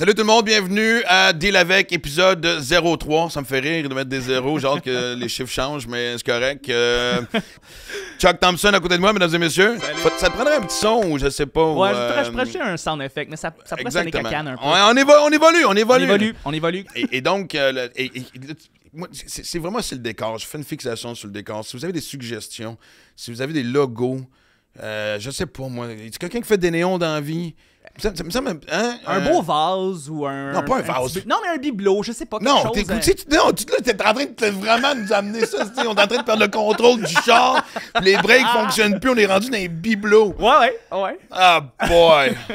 Salut tout le monde, bienvenue à Deal avec épisode 03. Ça me fait rire de mettre des zéros, genre que les chiffres changent, mais c'est correct. Euh, Chuck Thompson à côté de moi, mesdames et messieurs. Ça te prendrait un petit son ou je sais pas. ouais, je euh, pourrais un sound effect, mais ça, ça pourrait sonner cacane un peu. On, on, évolue, on évolue, on évolue. On évolue, Et, donc, euh, c'est vraiment c'est le décor. Je fais une fixation sur le décor. Si vous avez des suggestions, si vous avez des logos, je sais pas moi. Est-ce quelqu'un qui fait des néons dans la vie? Ça, me semble hein, un beau vase ou un. Non, pas un, vase. non, mais un bibelot, je sais pas. Non, chose, hein. non tu, es t'es en train de vraiment nous amener ça. on est en train de perdre le contrôle du char. Les breaks ah. fonctionnent plus. On est rendu dans un bibelots. Ouais, ouais, ouais. Ah, boy.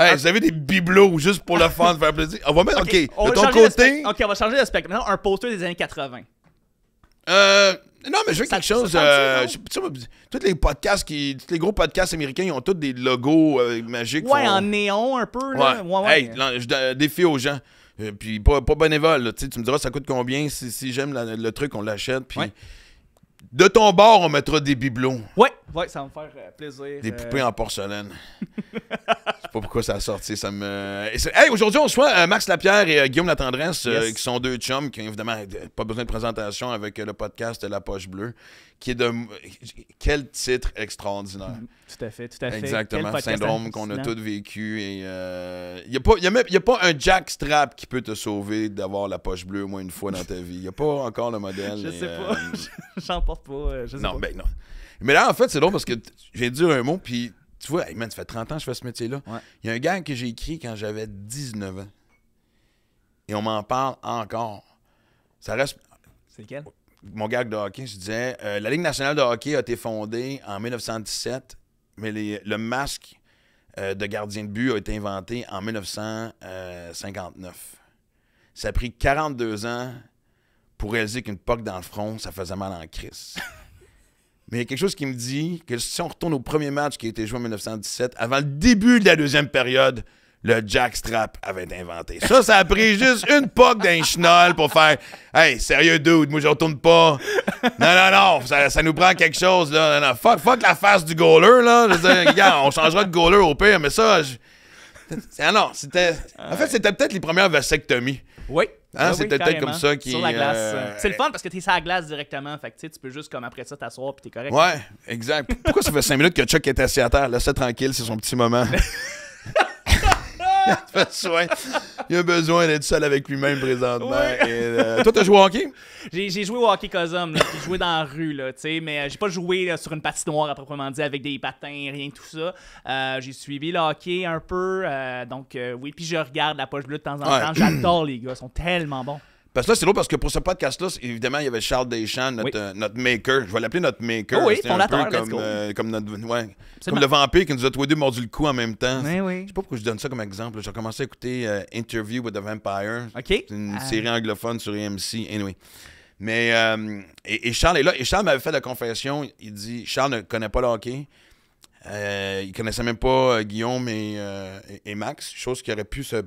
Hey, vous avez des bibelots juste pour le fun, faire plaisir. On va mettre, OK, de ton côté. OK, on va changer d'aspect. Maintenant, un poster des années 80. Euh, non, mais je veux quelque chose. Euh, tous les podcasts, qui, tous les gros podcasts américains, ils ont tous des logos euh, magiques. Ouais, en néon un peu. Là. Ouais. hey, je défie aux gens. Euh, puis pas, pas bénévole. tu me diras, ça coûte combien? Si, j'aime le truc, on l'achète. Puis de ton bord, on mettra des bibelots. Ouais, ouais ça me faire euh, plaisir. Des poupées en porcelaine. pas pourquoi ça a sorti. Ça me... aujourd'hui, on reçoit euh, Max Lapierre et euh, Guillaume Latendresse, euh, qui sont deux chums qui, évidemment, pas besoin de présentation avec le podcast La Poche Bleue, qui est de. Quel titre extraordinaire. Mm-hmm. Tout à fait, tout à fait. Exactement. Syndrome qu'on a tous vécu. Il n'y a, pas, a, pas un jackstrap qui peut te sauver d'avoir la poche bleue au moins une fois dans ta vie. Il n'y a pas encore le modèle. je sais pas. J'en porte pas. Je non, pas. Ben non. Mais là, en fait, c'est drôle parce que je j'ai dire un mot, puis tu vois, man, ça fait 30 ans que je fais ce métier-là. Il y a un gag que j'ai écrit quand j'avais 19 ans. Et on m'en parle encore. Ça reste. C'est lequel? Mon gag de hockey, je disais euh, La Ligue nationale de hockey a été fondée en 1917, mais le masque euh, de gardien de but a été inventé en 1959. Ça a pris 42 ans pour réaliser qu'une poque dans le front, ça faisait mal en crise. Mais il y a quelque chose qui me dit que si on retourne au premier match qui a été joué en 1917, avant le début de la deuxième période, le jackstrap avait été inventé. Ça, ça a pris juste une poque d'un chenal pour faire Hey, sérieux, dude, moi, je retourne pas. Non, non, non, ça, nous prend quelque chose, là. fuck, la face du goaler, là. on changera de goaler au pire, mais ça. Ah non, c'était. En fait, c'était peut-être les premières vasectomies. Oui. Ah, ben c'est comme ça qui. Euh, c'est le fun parce que t'es sur la glace directement. Fait tu peux juste, comme après ça, t'asseoir puis t'es correct. Ouais, exact. Pourquoi ça fait 5 minutes que Chuck est assis à terre? Là le tranquille, c'est son petit moment. il, a besoin, d'être seul avec lui-même présentement. Euh, toi, tu as joué au hockey? J'ai joué au hockey cosum, j'ai joué dans la rue, là, mais euh, j'ai pas joué sur une patinoire à proprement dit avec des patins, rien de tout ça. Euh, j'ai suivi le hockey un peu, donc oui, puis je regarde la poche bleue de temps en temps. J'adore les gars, ils sont tellement bons. Parce que là, c'est drôle parce que pour ce podcast-là, évidemment, il y avait Charles Deschamps, notre, euh, notre maker. Je vais l'appeler notre maker. oui, C'était un peu comme, euh, comme, notre, ouais, comme le vampire qui nous a tous deux mordu le cou en même temps. Je ben ne Je sais pas pourquoi je donne ça comme exemple. J'ai commencé à écouter euh, Interview with the Vampire. C'est une série anglophone sur AMC. Anyway. Mais et, Charles est là. Et Charles m'avait fait la confession. Il dit Charles ne connaît pas le hockey. il connaissait même pas Guillaume et, et Max, chose qui aurait pu se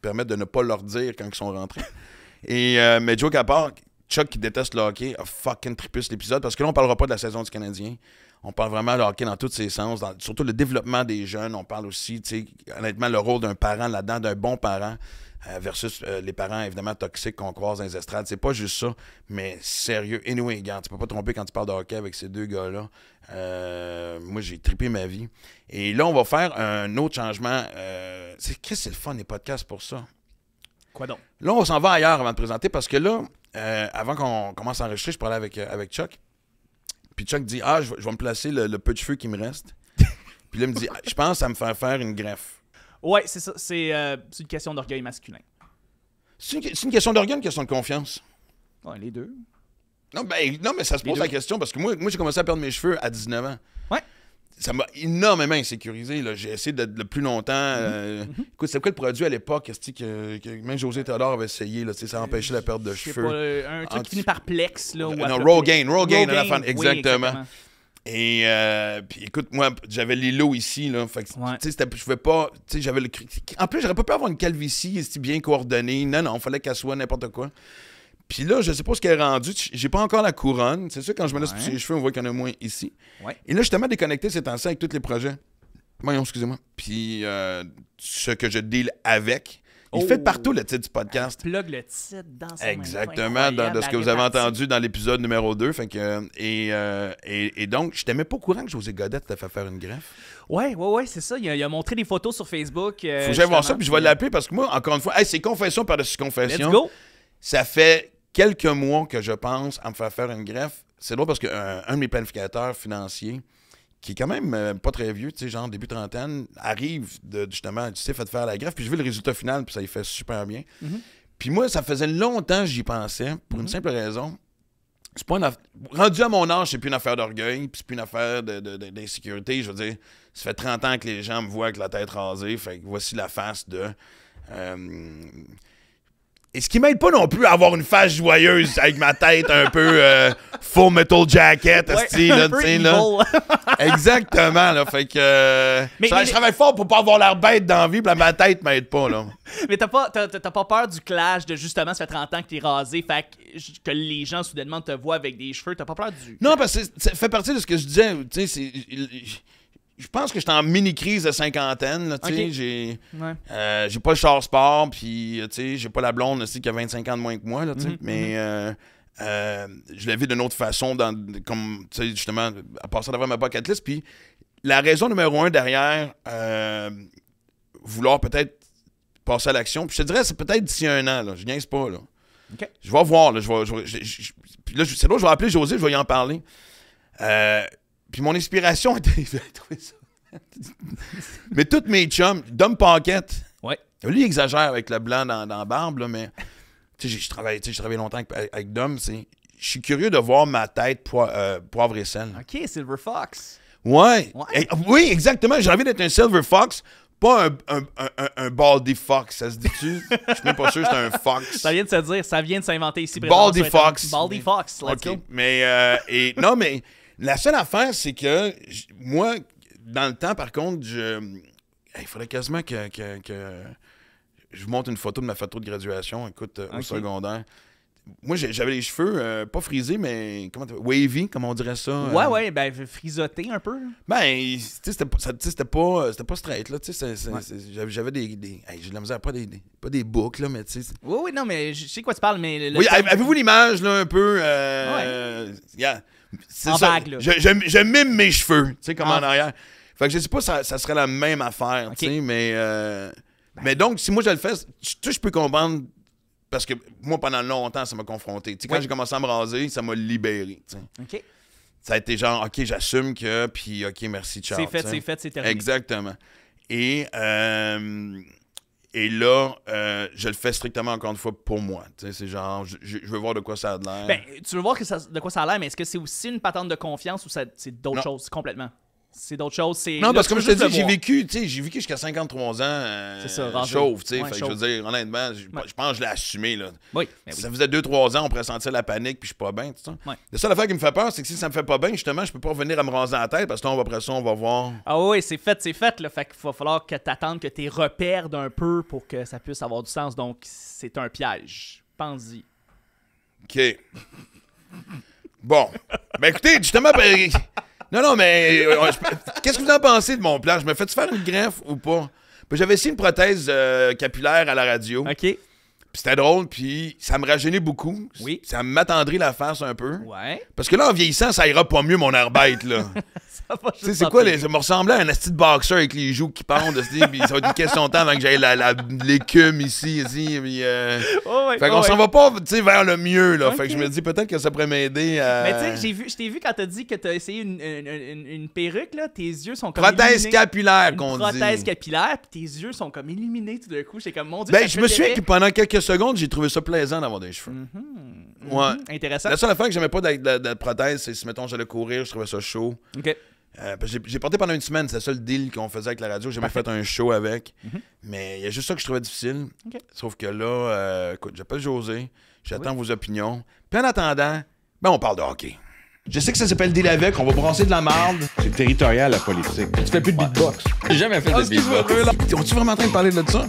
permettre de ne pas leur dire quand ils sont rentrés. Et, euh, mais Joe part Chuck qui déteste le hockey, a fucking trippé épisode parce que là, on parlera pas de la saison du Canadien. On parle vraiment de hockey dans tous ses sens, surtout le développement des jeunes. On parle aussi, honnêtement, le rôle d'un parent là-dedans, d'un bon parent euh, versus euh, les parents évidemment toxiques qu'on croise dans les estrades. C'est pas juste ça, mais sérieux. Anyway, regarde, tu peux pas te tromper quand tu parles de hockey avec ces deux gars-là. moi, j'ai trippé ma vie. Et là, on va faire un autre changement. c'est, qu'est-ce que c'est le fun des podcasts pour ça? Là, on s'en va ailleurs avant de présenter parce que là, euh, avant qu'on commence à enregistrer, je parlais avec, euh, avec Chuck. Puis Chuck dit Ah, je, vais- me placer le, peu de cheveux qui me reste. Puis là, il me dit Je pense à me faire faire une greffe. Ouais, c'est ça. C'est euh, une question d'orgueil masculin. C'est une, une question d'orgueil, une question de confiance. Ouais, les deux. Non, ben, mais ça se pose la question parce que moi, moi j'ai commencé à perdre mes cheveux à 19 ans. Ouais ça m'a énormément insécurisé. J'ai essayé de, le plus longtemps. Mhm. Euh, mhm. Écoute, c'est quoi le produit à l'époque que, même José Théodore avait essayé, là, ça empêchait la perte de cheveux. Euh, un truc qui finit par Plex. Là, non, non Raw Gain, Raw Gain, à la fin, exactement. Et euh, puis écoute, moi, j'avais les ici, là. je pouvais pas. Tu sais, j'avais En plus, j'aurais pas pu avoir une calvitie bien coordonnée. Non, non, il fallait qu'elle soit n'importe quoi. Puis là, je sais pas ce qu'elle est rendu. J'ai pas encore la couronne. C'est sûr, quand je me laisse pousser les cheveux, on voit qu'il y en a moins ici. Et là, justement, déconnecté cet en avec tous les projets. Voyons, excusez-moi. Puis euh, ce que je deal avec. Il fait oh. partout le titre du podcast. Il plug le titre dans son Exactement, dans, de ce que vous avez entendu dans l'épisode numéro 2. Fait euh, et, donc, je t'aimais même pas au courant que José Godette t'a fait faire une greffe. Oui, oui, oui, c'est ça. Il a, montré des photos sur Facebook. Euh, Faut que voir ça, puis je vais l'appeler parce que moi, encore une fois, c'est confession par-dessus confession. Let's Ça fait quelques mois que je pense à me faire faire une greffe. C'est drôle parce qu'un euh, un de mes planificateurs financiers, qui est quand même euh, pas très vieux, tu sais, genre début trentaine, arrive justement, tu sais, fait faire la greffe, puis je veux le résultat final, puis ça y fait super bien. Mhm. Puis moi, ça faisait longtemps que j'y pensais, pour une mhm. simple raison. C'est pas Rendu à mon âge, c'est plus une affaire d'orgueil, puis c'est plus une affaire d'insécurité. je veux dire, ça fait 30 ans que les gens me voient avec la tête rasée, fait que voici la face de. Euh, et ce qui m'aide pas non plus à avoir une face joyeuse avec ma tête un peu faux euh, full metal jacket, ce style, là, là. Exactement, là. Fait que. mais, je, travaille fort pour pas avoir l'air bête dans vie, ma tête m'aide pas, là. mais t'as pas, pas peur du clash de justement, ça fait 30 ans que t'es rasé, fait que, que, les gens soudainement te voient avec des cheveux, t'as pas peur du. Non, parce que ça fait partie de ce que je disais, tu sais, c'est je pense que j'étais en mini-crise de cinquantaine. Là, n'ai euh, J'ai pas le char sport, puis euh, j'ai pas la blonde aussi qui a 25 ans de moins que moi. Mhm, Mais mhm. Euh, euh, je la vis d'une autre façon, dans, comme justement, à partir devant ma bucket Puis la raison numéro un derrière vouloir peut-être passer à l'action, puis je te dirais, c'est peut-être d'ici un an. Là, je niaise pas. Je vais voir. Là, je vais, c'est là où je vais appeler José, je vais y en parler. Puis mon inspiration était. ça. mais toutes mes chums, Dom Paquette. Lui, il exagère avec le blanc dans, dans la barbe, là, mais. Tu sais, je travaille, longtemps avec, avec Dom. Je suis curieux de voir ma tête euh, poivre, et sel. OK, Silver Fox. Ouais. oui, exactement. J'ai envie d'être un Silver Fox pas un, un, Baldy Fox, ça se dit-tu? Je suis même pas sûr que c'est un Fox. Ça vient de se dire, ça vient de s'inventer ici. Baldy Fox. Baldy Fox, OK. Mais, euh, non, mais la seule affaire, c'est que moi, dans le temps, par contre, je... il faudrait quasiment que, je vous montre une photo de ma photo de graduation, écoute, euh, au secondaire. Moi, j'avais les cheveux euh, pas frisés, mais comment wavy, comme on dirait ça. Ouais, euh. ouais, ben frisoté un peu. Ben, tu sais, c'était pas, pas, pas straight, là. Tu sais, j'avais des. J'ai de pas des, boucles, là, mais tu sais. Oui, oui, non, mais je sais quoi tu parles, mais. oui, avez-vous l'image, là, un peu. Je, mes cheveux, tu sais, comme ah. en arrière. Fait que je sais pas, ça, ça serait la même affaire, tu sais, mais. Euh, ben. Mais donc, si moi je le fais, tu je peux comprendre. Parce que moi, pendant longtemps, ça m'a confronté. Tu sais, quand j'ai commencé à me raser, ça m'a libéré. Tu sais. OK ça a été genre, OK, j'assume que, puis OK, merci, Charles. C'est fait, c'est fait, c'est terminé. Exactement. Et euh, et là, euh, je le fais strictement encore une fois pour moi. C'est genre, je, veux voir de quoi ça a l'air. Ben, tu veux voir de quoi ça a l'air, mais est-ce que c'est aussi une patente de confiance ou c'est d'autres choses complètement? c'est d'autres choses. Non, parce que comme je te dis, j'ai vécu, vécu jusqu'à 53 ans euh, chauve, tu sais. que je veux dire, honnêtement, je pense que je l'ai assumé, là. Oui, ben ça faisait 2-3 ans, on pressentait la panique, puis je suis pas bien, tu sais. Ouais. La seule affaire qui me fait peur, c'est que si ça me fait pas bien, justement, je peux pas venir à me raser la tête, parce que va, après ça, on va voir. Ah oui, c'est fait, c'est fait, là. Fait qu'il va falloir que t'attendes que t'es repères un peu pour que ça puisse avoir du sens. Donc, c'est un piège. Pense-y. OK. bon. ben écoutez, justement... Ben, non, non, mais euh, euh, qu'est-ce que vous en pensez de mon plan? Je me fais-tu faire une greffe ou pas? J'avais aussi une prothèse euh, capillaire à la radio. OK c'était drôle, puis ça me rajeunit beaucoup. Oui. Ça m'attendrit la face un peu. Ouais. Parce que là, en vieillissant, ça ira pas mieux, mon air bête, là. ça va Tu sais, c'est quoi, les, ça me ressemblait à un astide boxeur avec les joues qui pendent. puis ça va être une question de temps avant que j'aille l'écume ici, ici. Puis, euh, ouais, fait qu'on s'en va pas vers le mieux, là. Fait que je me dis peut-être que ça pourrait m'aider à. Mais tu sais, vu, je t'ai vu quand t'as dit que t'as essayé une, une, une, perruque, là. Tes yeux sont comme. Prothèse illuminés. capillaire, qu'on dit. Prothèse capillaire, puis tes yeux sont comme illuminés tout d'un coup. J'ai comme mon Dieu. Ben, je me suis que pendant quelques seconde, secondes, j'ai trouvé ça plaisant d'avoir des cheveux. Mhm. Ouais. Mhm. Intéressant. La seule fois que j'aimais pas d'être de, prothèse, c'est si, mettons, j'allais courir, je trouvais ça chaud. OK. Euh, j'ai porté pendant une semaine, c'est le seul deal qu'on faisait avec la radio. J'ai même fait un show avec. Mhm. Mais il y a juste ça que je trouvais difficile. Okay. Sauf que là, euh, écoute, j'appelle José, j'attends vos opinions. Puis en attendant, ben on parle de hockey. Je sais que ça s'appelle deal avec, on va brasser de la merde. C'est territorial la politique. Tu fais plus de beatbox. J'ai jamais fait de ah, beatbox. On est vraiment en train de parler de ça?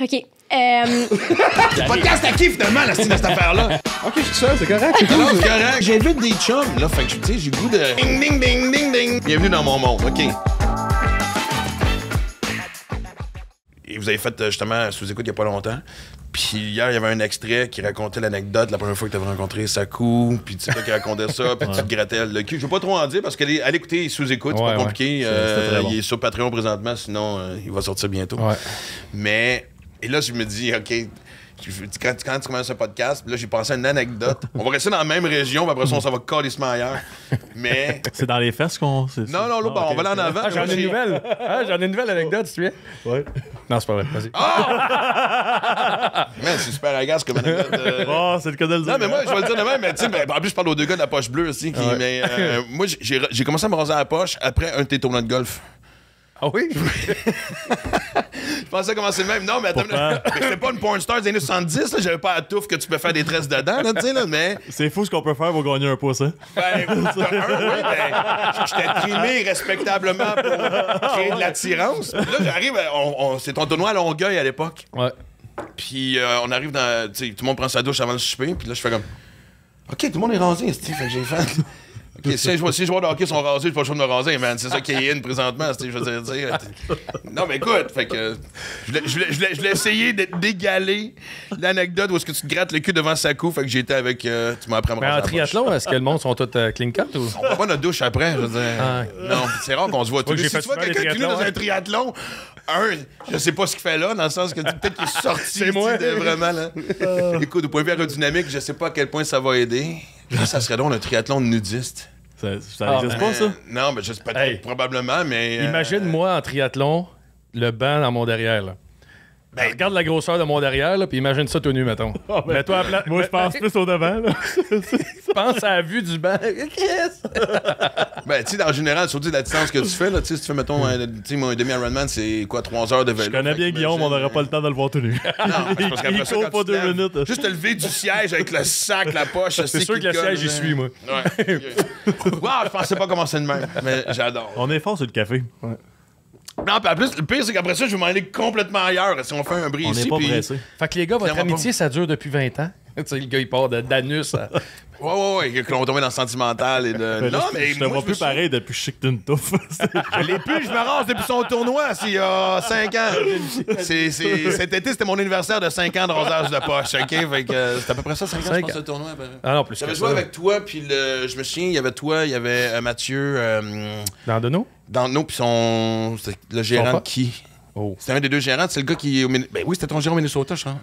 OK. Euh... le podcast à qui, finalement, la style de cette affaire-là? OK, je suis seul, c'est correct. C'est cool. c'est J'ai J'invite des chums, là. Fait que, tu sais, j'ai goût de... Ding, ding, ding, ding, ding. Bienvenue dans mon monde, OK. Et vous avez fait, euh, justement, sous écoute il n'y a pas longtemps. Puis hier, il y avait un extrait qui racontait l'anecdote la première fois que tu avais rencontré Sakou, puis tu sais qui racontait ça, puis tu te grattais le cul. Je veux pas trop en dire parce qu'à l'écouter, écouter sous écoute, c'est pas compliqué. Euh, il est sur Patreon présentement, sinon euh, il va sortir bientôt. Mais et là, je me dis, OK, quand, tu commences ce podcast, là, j'ai pensé à une anecdote. On va rester dans la même région, mais après ça, on s'en va ce ailleurs. Mais. C'est dans les fesses qu'on. Non, non, là, ah, on va aller en avant. Ah, j'en ai une nouvelle. Ah, j'en ai une nouvelle anecdote, si tu veux. Ouais. Non, c'est pas vrai. Vas-y. Oh! c'est super agace comme anecdote. Oh, c'est le cas de le dire. Non, mais moi, hein. je vais le dire de même, mais tu sais, ben, en plus, je parle aux deux gars de la poche bleue aussi. Mais euh, moi, j'ai commencé à me raser la poche après un de tes tournois de golf. Ah oui? Je pensais commencer même. Non, mais attends, je mais pas une porn star des années 70, j'avais pas la touffe que tu peux faire des tresses dedans, tu sais, là, mais. C'est fou ce qu'on peut faire pour gagner un pouce, hein. Ben, un, j'étais trimé respectablement pour créer de l'attirance. là, j'arrive, on, c'est ton tournoi à Longueuil à l'époque. Ouais. Puis euh, on arrive dans. tout le monde prend sa douche avant le choper puis là, je fais comme. Ok, tout le monde est rasé, fait j'ai fait si, les joueurs de hockey sont rasés, j'ai pas le choix de me raser, man. C'est ça qui est in présentement, je veux dire. Non, mais écoute, fait que je l'ai essayé d'égaler l'anecdote où est-ce que tu te grattes le cul devant sa cou. fait que j'étais avec. Euh, tu m'as appris à triathlon, est-ce que le monde sont tous euh, clean cut ou. On prend pas notre douche après, ah. Non, c'est rare qu'on se voit tous. Si tu vois quelqu'un dans un hein. triathlon, un, je sais pas ce qu'il fait là, dans le sens que peut-être qu'il est sorti. C'est moi. vraiment, là. Écoute, au point de vue aérodynamique, je sais pas à quel point ça va aider ça serait donc le triathlon nudiste. Ça, ça ah, existe ben, pas, ça? Non, mais je sais pas, probablement, mais. Euh, Imagine-moi en triathlon, le banc dans mon derrière, là. Ben, ben, regarde la grosseur de mon derrière, puis imagine ça tout nu, mettons. Ah, ben, toi à Moi, je pense ben, plus au devant. Je pense à la vue du banc. yes! ben, tu sais, en général, sur la distance que tu fais, là, si tu fais, mettons, un, demi-Ironman, c'est quoi, 3 heures de vélo? Je connais bien Guillaume, on n'aurait pas le temps de le voir tout nu. non, il ça, pas deux minutes. Juste te lever du siège avec le sac, la poche. C'est sûr que le siège, j'y hein. suis, moi. Ouais. wow, je pensais pas commencer de même, mais j'adore. On est fort sur le café. Ouais. Non, en plus, le pire, c'est qu'après ça, je vais m'en aller complètement ailleurs si on fait un bris on ici. pas pressé. Fait que les gars, votre amitié, ça dure depuis 20 ans. tu sais, le gars, il part de Danus à... Ouais, ouais, ouais, que l'on tombait dans le sentimental et de. non, mais. Je te vois plus pareil depuis que d'une touffe. je l'ai plus, je me rase depuis son tournoi, s'il y a 5 ans. C'est, c'est, cet été, c'était mon anniversaire de 5 ans de rosage de poche, OK? Fait que euh, à peu près ça, 5 ans, 5 je pense, le tournoi. Ah non, plus J'avais joué avec toi, puis le... je me souviens, il y avait toi, il y avait euh, Mathieu. Euh, dans Dans Denot? Dans Denot, puis son. le gérant de qui? Oh. C'était un des deux gérants, c'est le gars qui. Ben oui, c'était ton gérant Minnesota, je crois.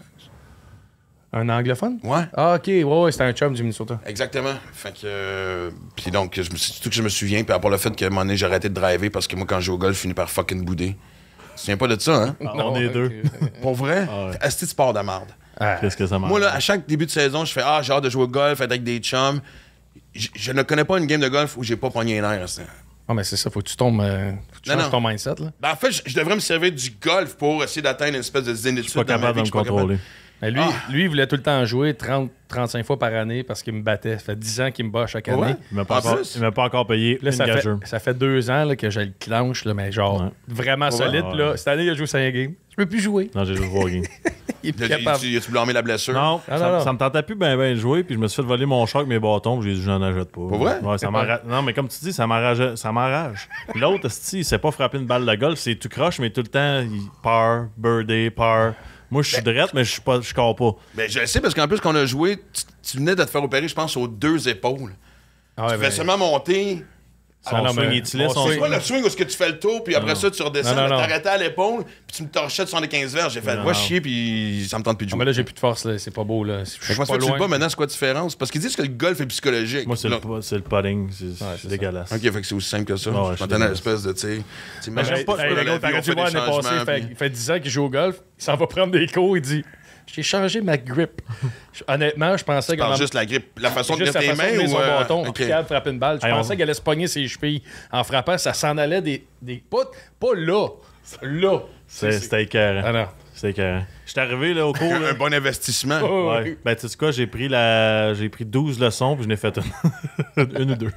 Un anglophone? Ouais. Ah, ok, ouais, ouais c'était un chum du Minnesota. Exactement. Fait que. Euh, puis donc, c'est tout que je me souviens, puis à part le fait que un moment donné, j'ai arrêté de driver parce que moi, quand je joue au golf, je finis par fucking bouder. Tu souviens pas de ça, hein? non, ah, on est deux. Pour vrai? Est-ce ah que de merde? Ah. Qu'est-ce que ça marche? Moi, là, à chaque début de saison, je fais Ah, j'ai hâte de jouer au golf, avec des chums. Je, ne connais pas une game de golf où j'ai pas pogné un air. Ah, mais c'est ça, faut que tu tombes. Euh, faut que tu tombes ton mindset, là. Ben, en fait, je, devrais me servir du golf pour essayer d'atteindre une espèce de zénitude. pas contrôler. Mais lui, ah. lui, il voulait tout le temps jouer 30, 35 fois par année parce qu'il me battait. Ça fait 10 ans qu'il me bat chaque année. Il Il m'a pas, encore payé ça, fait, ça, fait, deux ans que j'ai le clanche, là, mais genre vraiment solide. Là, cette année, il a joué 5 games. Je peux plus jouer. Non, j'ai joué 3 games. il est capable. Tu, tu blâmé la blessure? Non, ah, ça, ne me tentait plus bien ben de jouer, puis je me suis fait voler mon avec mes bâtons, j'ai dit, j'en achète pas. Pour vrai? Non, mais comme tu dis, ça m'arrache. L'autre, il sait pas frapper une balle de golf, c'est tu croches, mais tout le temps, il part, birdie, part. Moi, je suis ben, drette, mais je suis pas, je corps pas. Mais ben, je sais, parce qu'en plus, qu'on a joué, tu, venais de te faire opérer, je pense, aux deux épaules. Ah tu fais ben, seulement monter ah, c'est quoi non, swing, est il te swing. le swing tu fais le tour, puis après ça, tu redescends, t'arrêtes à l'épaule, puis tu me torchais les 15 verres. J'ai fait, moi, chier, puis ça me tente plus de ah, jouer. mais là, j'ai plus de force, là. c'est pas beau. Là. Je moi, pas maintenant, c'est quoi la différence? Parce qu'ils disent que le golf est psychologique. Moi, c'est, le, c'est putting, c'est, dégueulasse. Ok, fait que c'est aussi simple que ça. Je m'entends à l'espèce de, tu sais. T'imagines pas, le golf de l'année il fait 10 ans qu'il joue au golf, ça va prendre des cours, il dit. J'ai changé ma grip. Honnêtement, je pensais que. juste la grip, la façon de mettre tes mains ou. son euh... bâton, okay. une balle. Je pensais qu'elle allait se pogner ses chevilles en frappant. Ça s'en allait des. des... Pas, pas là. Là. C'est staker. Ah non. C'est que je suis arrivé là, au cours. un bon investissement. ouais. Ben, tu sais quoi, j'ai pris, la... j'ai pris 12 leçons puis je n'ai fait une. une ou deux.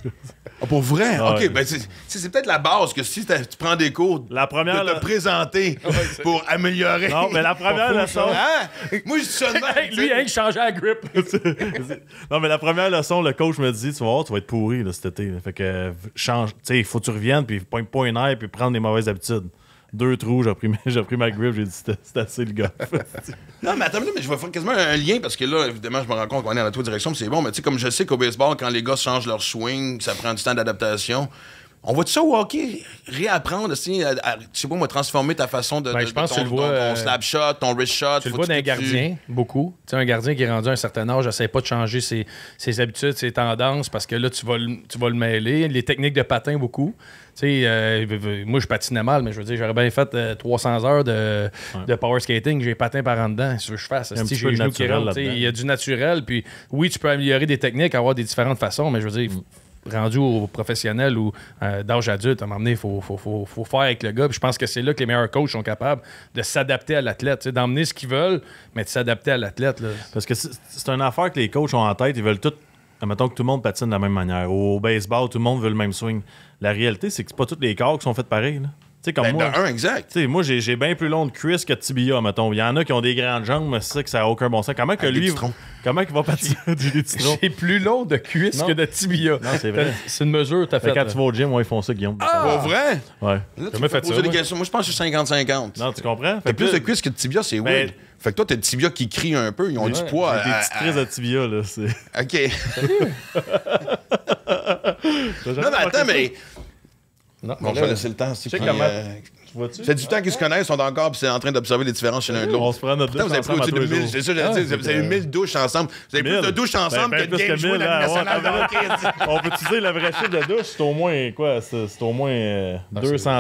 Ah, pour vrai? ok, ouais. ben, c'est peut-être la base que si tu prends des cours, la première, de te le... présenter pour améliorer. Non, mais la première leçon. Hein? Moi, je suis hey, Lui, il changeait la grip. non, mais la première leçon, le coach me dit Tu vas voir, tu vas être pourri là, cet été. Fait que, change. Tu sais, il faut que tu reviennes puis pointe pas un air puis prendre des mauvaises habitudes deux trous, j'ai pris, ma grip, j'ai dit c'est assez le gars. non, mais attends, mais je vais faire quasiment un lien parce que là, évidemment, je me rends compte qu'on est dans la direction, c'est bon, mais tu sais, comme je sais qu'au baseball, quand les gars changent leur swing, ça prend du temps d'adaptation. On va tout ça au réapprendre, aussi, tu sais pas, moi, transformer ta façon de, ben, de, ton, ton, euh, ton wrist shot. Tu le vois d'un gardien, beaucoup. Tu un gardien qui est rendu à un certain âge, n'essaie pas de changer ses, habitudes, ses tendances, parce que là, tu vas, le mêler. Les techniques de patin, beaucoup. Euh, moi, je patinais mal, mais je veux dire, j'aurais bien fait 300 euh, heures de, power skating. J'ai patin par en dedans. Si je fasse, il y a, il y a du naturel. Puis oui, tu peux améliorer des techniques, avoir des différentes façons, mais je veux dire, mm rendu aux professionnels ou euh, d'âge adulte, à un moment donné, il faut, faut, faire avec le gars. Puis je pense que c'est là que les meilleurs coachs sont capables de s'adapter à l'athlète, d'emmener ce qu'ils veulent, mais de s'adapter à l'athlète. Parce que c'est une affaire que les coachs ont en tête. Ils veulent tout. Admettons que tout le monde patine de la même manière. Au baseball, tout le monde veut le même swing. La réalité, c'est que c'est pas tous les corps qui sont faits pareil sais, comme ben, moi. un, exact. moi, j'ai bien plus long de cuisse que de tibia, mettons. Il y en a qui ont des grandes jambes, mais c'est ça que ça n'a aucun bon sens. Comment que lui. Comment qu'il va partir du titrons? J'ai plus long de cuisse que de tibia. Non, c'est vrai. C'est une mesure, t'as fait. fait quand tu vas au gym, ouais, ils font ça, Guillaume. Ah, vrai? Ouais. Là, tu me poser ça, des questions. Moi, je pense que c'est 50-50. Non, tu comprends? T'as plus de cuisse que de tibia, c'est ben, Fait que toi, t'as de tibia qui crie un peu, ils ont du poids. J'ai des petites crises de tibia, là. OK. non, mais attends, mais non, bon, je vais laisser le temps. Tu sais comment, c'est du temps qu'ils se connaissent, on sont encore, c'est en train d'observer les différences chez l'un de l'autre. On se prend notre douche. Vous avez pris 1000, j'ai 1000 douches ensemble. Vous avez plus de douches ben, ensemble ben que de games hein, On peut utiliser la vraie chiffre de douche, c'est au moins, quoi, c'est au moins 200 euh,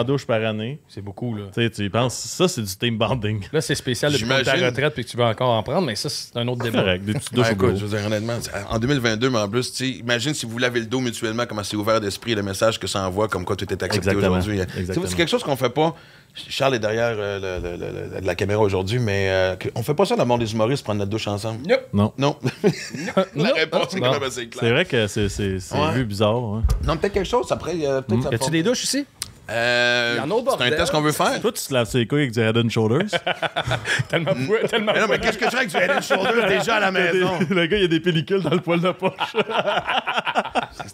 ah, douches par année. C'est beaucoup, là. Tu penses, ça, c'est du team bonding. Là, c'est spécial depuis ta retraite, puis que tu veux encore en prendre, mais ça, c'est un autre débat. Des petites douches ben, je veux dire, honnêtement, en 2022, mais en plus, imagine si vous lavez le dos mutuellement, comment c'est ouvert d'esprit le message que ça envoie, comme quoi tu étais accepté aujourd'hui. C'est quelque chose qu'on fait pas. Charles est derrière euh, le, la caméra aujourd'hui, mais euh, on fait pas ça dans le monde des humoristes, prendre notre douche ensemble. Non. Non. la réponse est quand même assez claire. C'est vrai que c'est vu bizarre. Non, peut-être quelque chose. Après, euh, peut-être. Mm. ça. Y a-tu des douches ici? Euh, c'est un test qu'on veut faire. Toi, tu te laves ses couilles avec du Head and Shoulders. tellement fou, tellement mais mais qu'est-ce que tu fais avec du Head and Shoulders déjà à la maison? le gars, il y a des pellicules dans le poil de poche.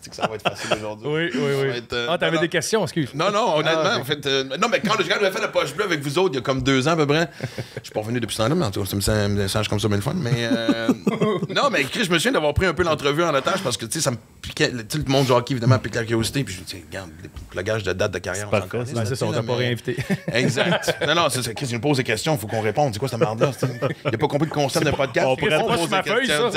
c'est que ça va être facile aujourd'hui. Oui, oui, oui. Euh, ah, t'avais des questions, excuse. Non, non, honnêtement, ah, en fait. Euh, non, mais quand, gars j'avais fait la poche bleue avec vous autres, il y a comme deux ans à peu près, je suis pas revenu depuis ce temps-là, mais en tout cas, ça me message comme ça, mais le fun. Mais. non, mais je me souviens d'avoir pris un peu l'entrevue en otage parce que, tu sais, ça me piquait. Tu le monde jockey, évidemment, pique la curiosité. Puis je me dis, regarde, le gage de date de carrière. Ben, c'est pas le ça, on t'a pas réinvité. Exact. Non, non, c'est Chris, pose des questions, il faut qu'on réponde. C'est quoi cette merde-là? Il n'a pas compris le concept de podcast. On pourrait pas sur ma feuille, ça.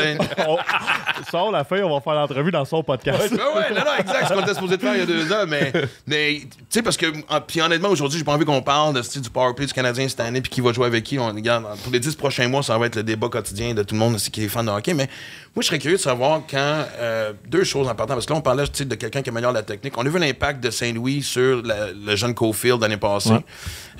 Sors la feuille, on va faire l'entrevue dans son podcast. Ouais, ben non, non, exact. C'est qu'on était supposé de faire il y a deux ans, mais. Tu sais, parce que. Puis honnêtement, aujourd'hui, j'ai pas envie qu'on parle de style du PowerPoint, du Canadien cette année, puis qui va jouer avec qui. pour les dix prochains mois, ça va être le débat quotidien de tout le monde qui est fan de hockey, mais moi, je serais curieux de savoir quand. Euh, deux choses importantes parce que là, on parlait de quelqu'un qui améliore la technique. On a vu l'impact de Saint-Louis sur le jeune Cofield l'année passée.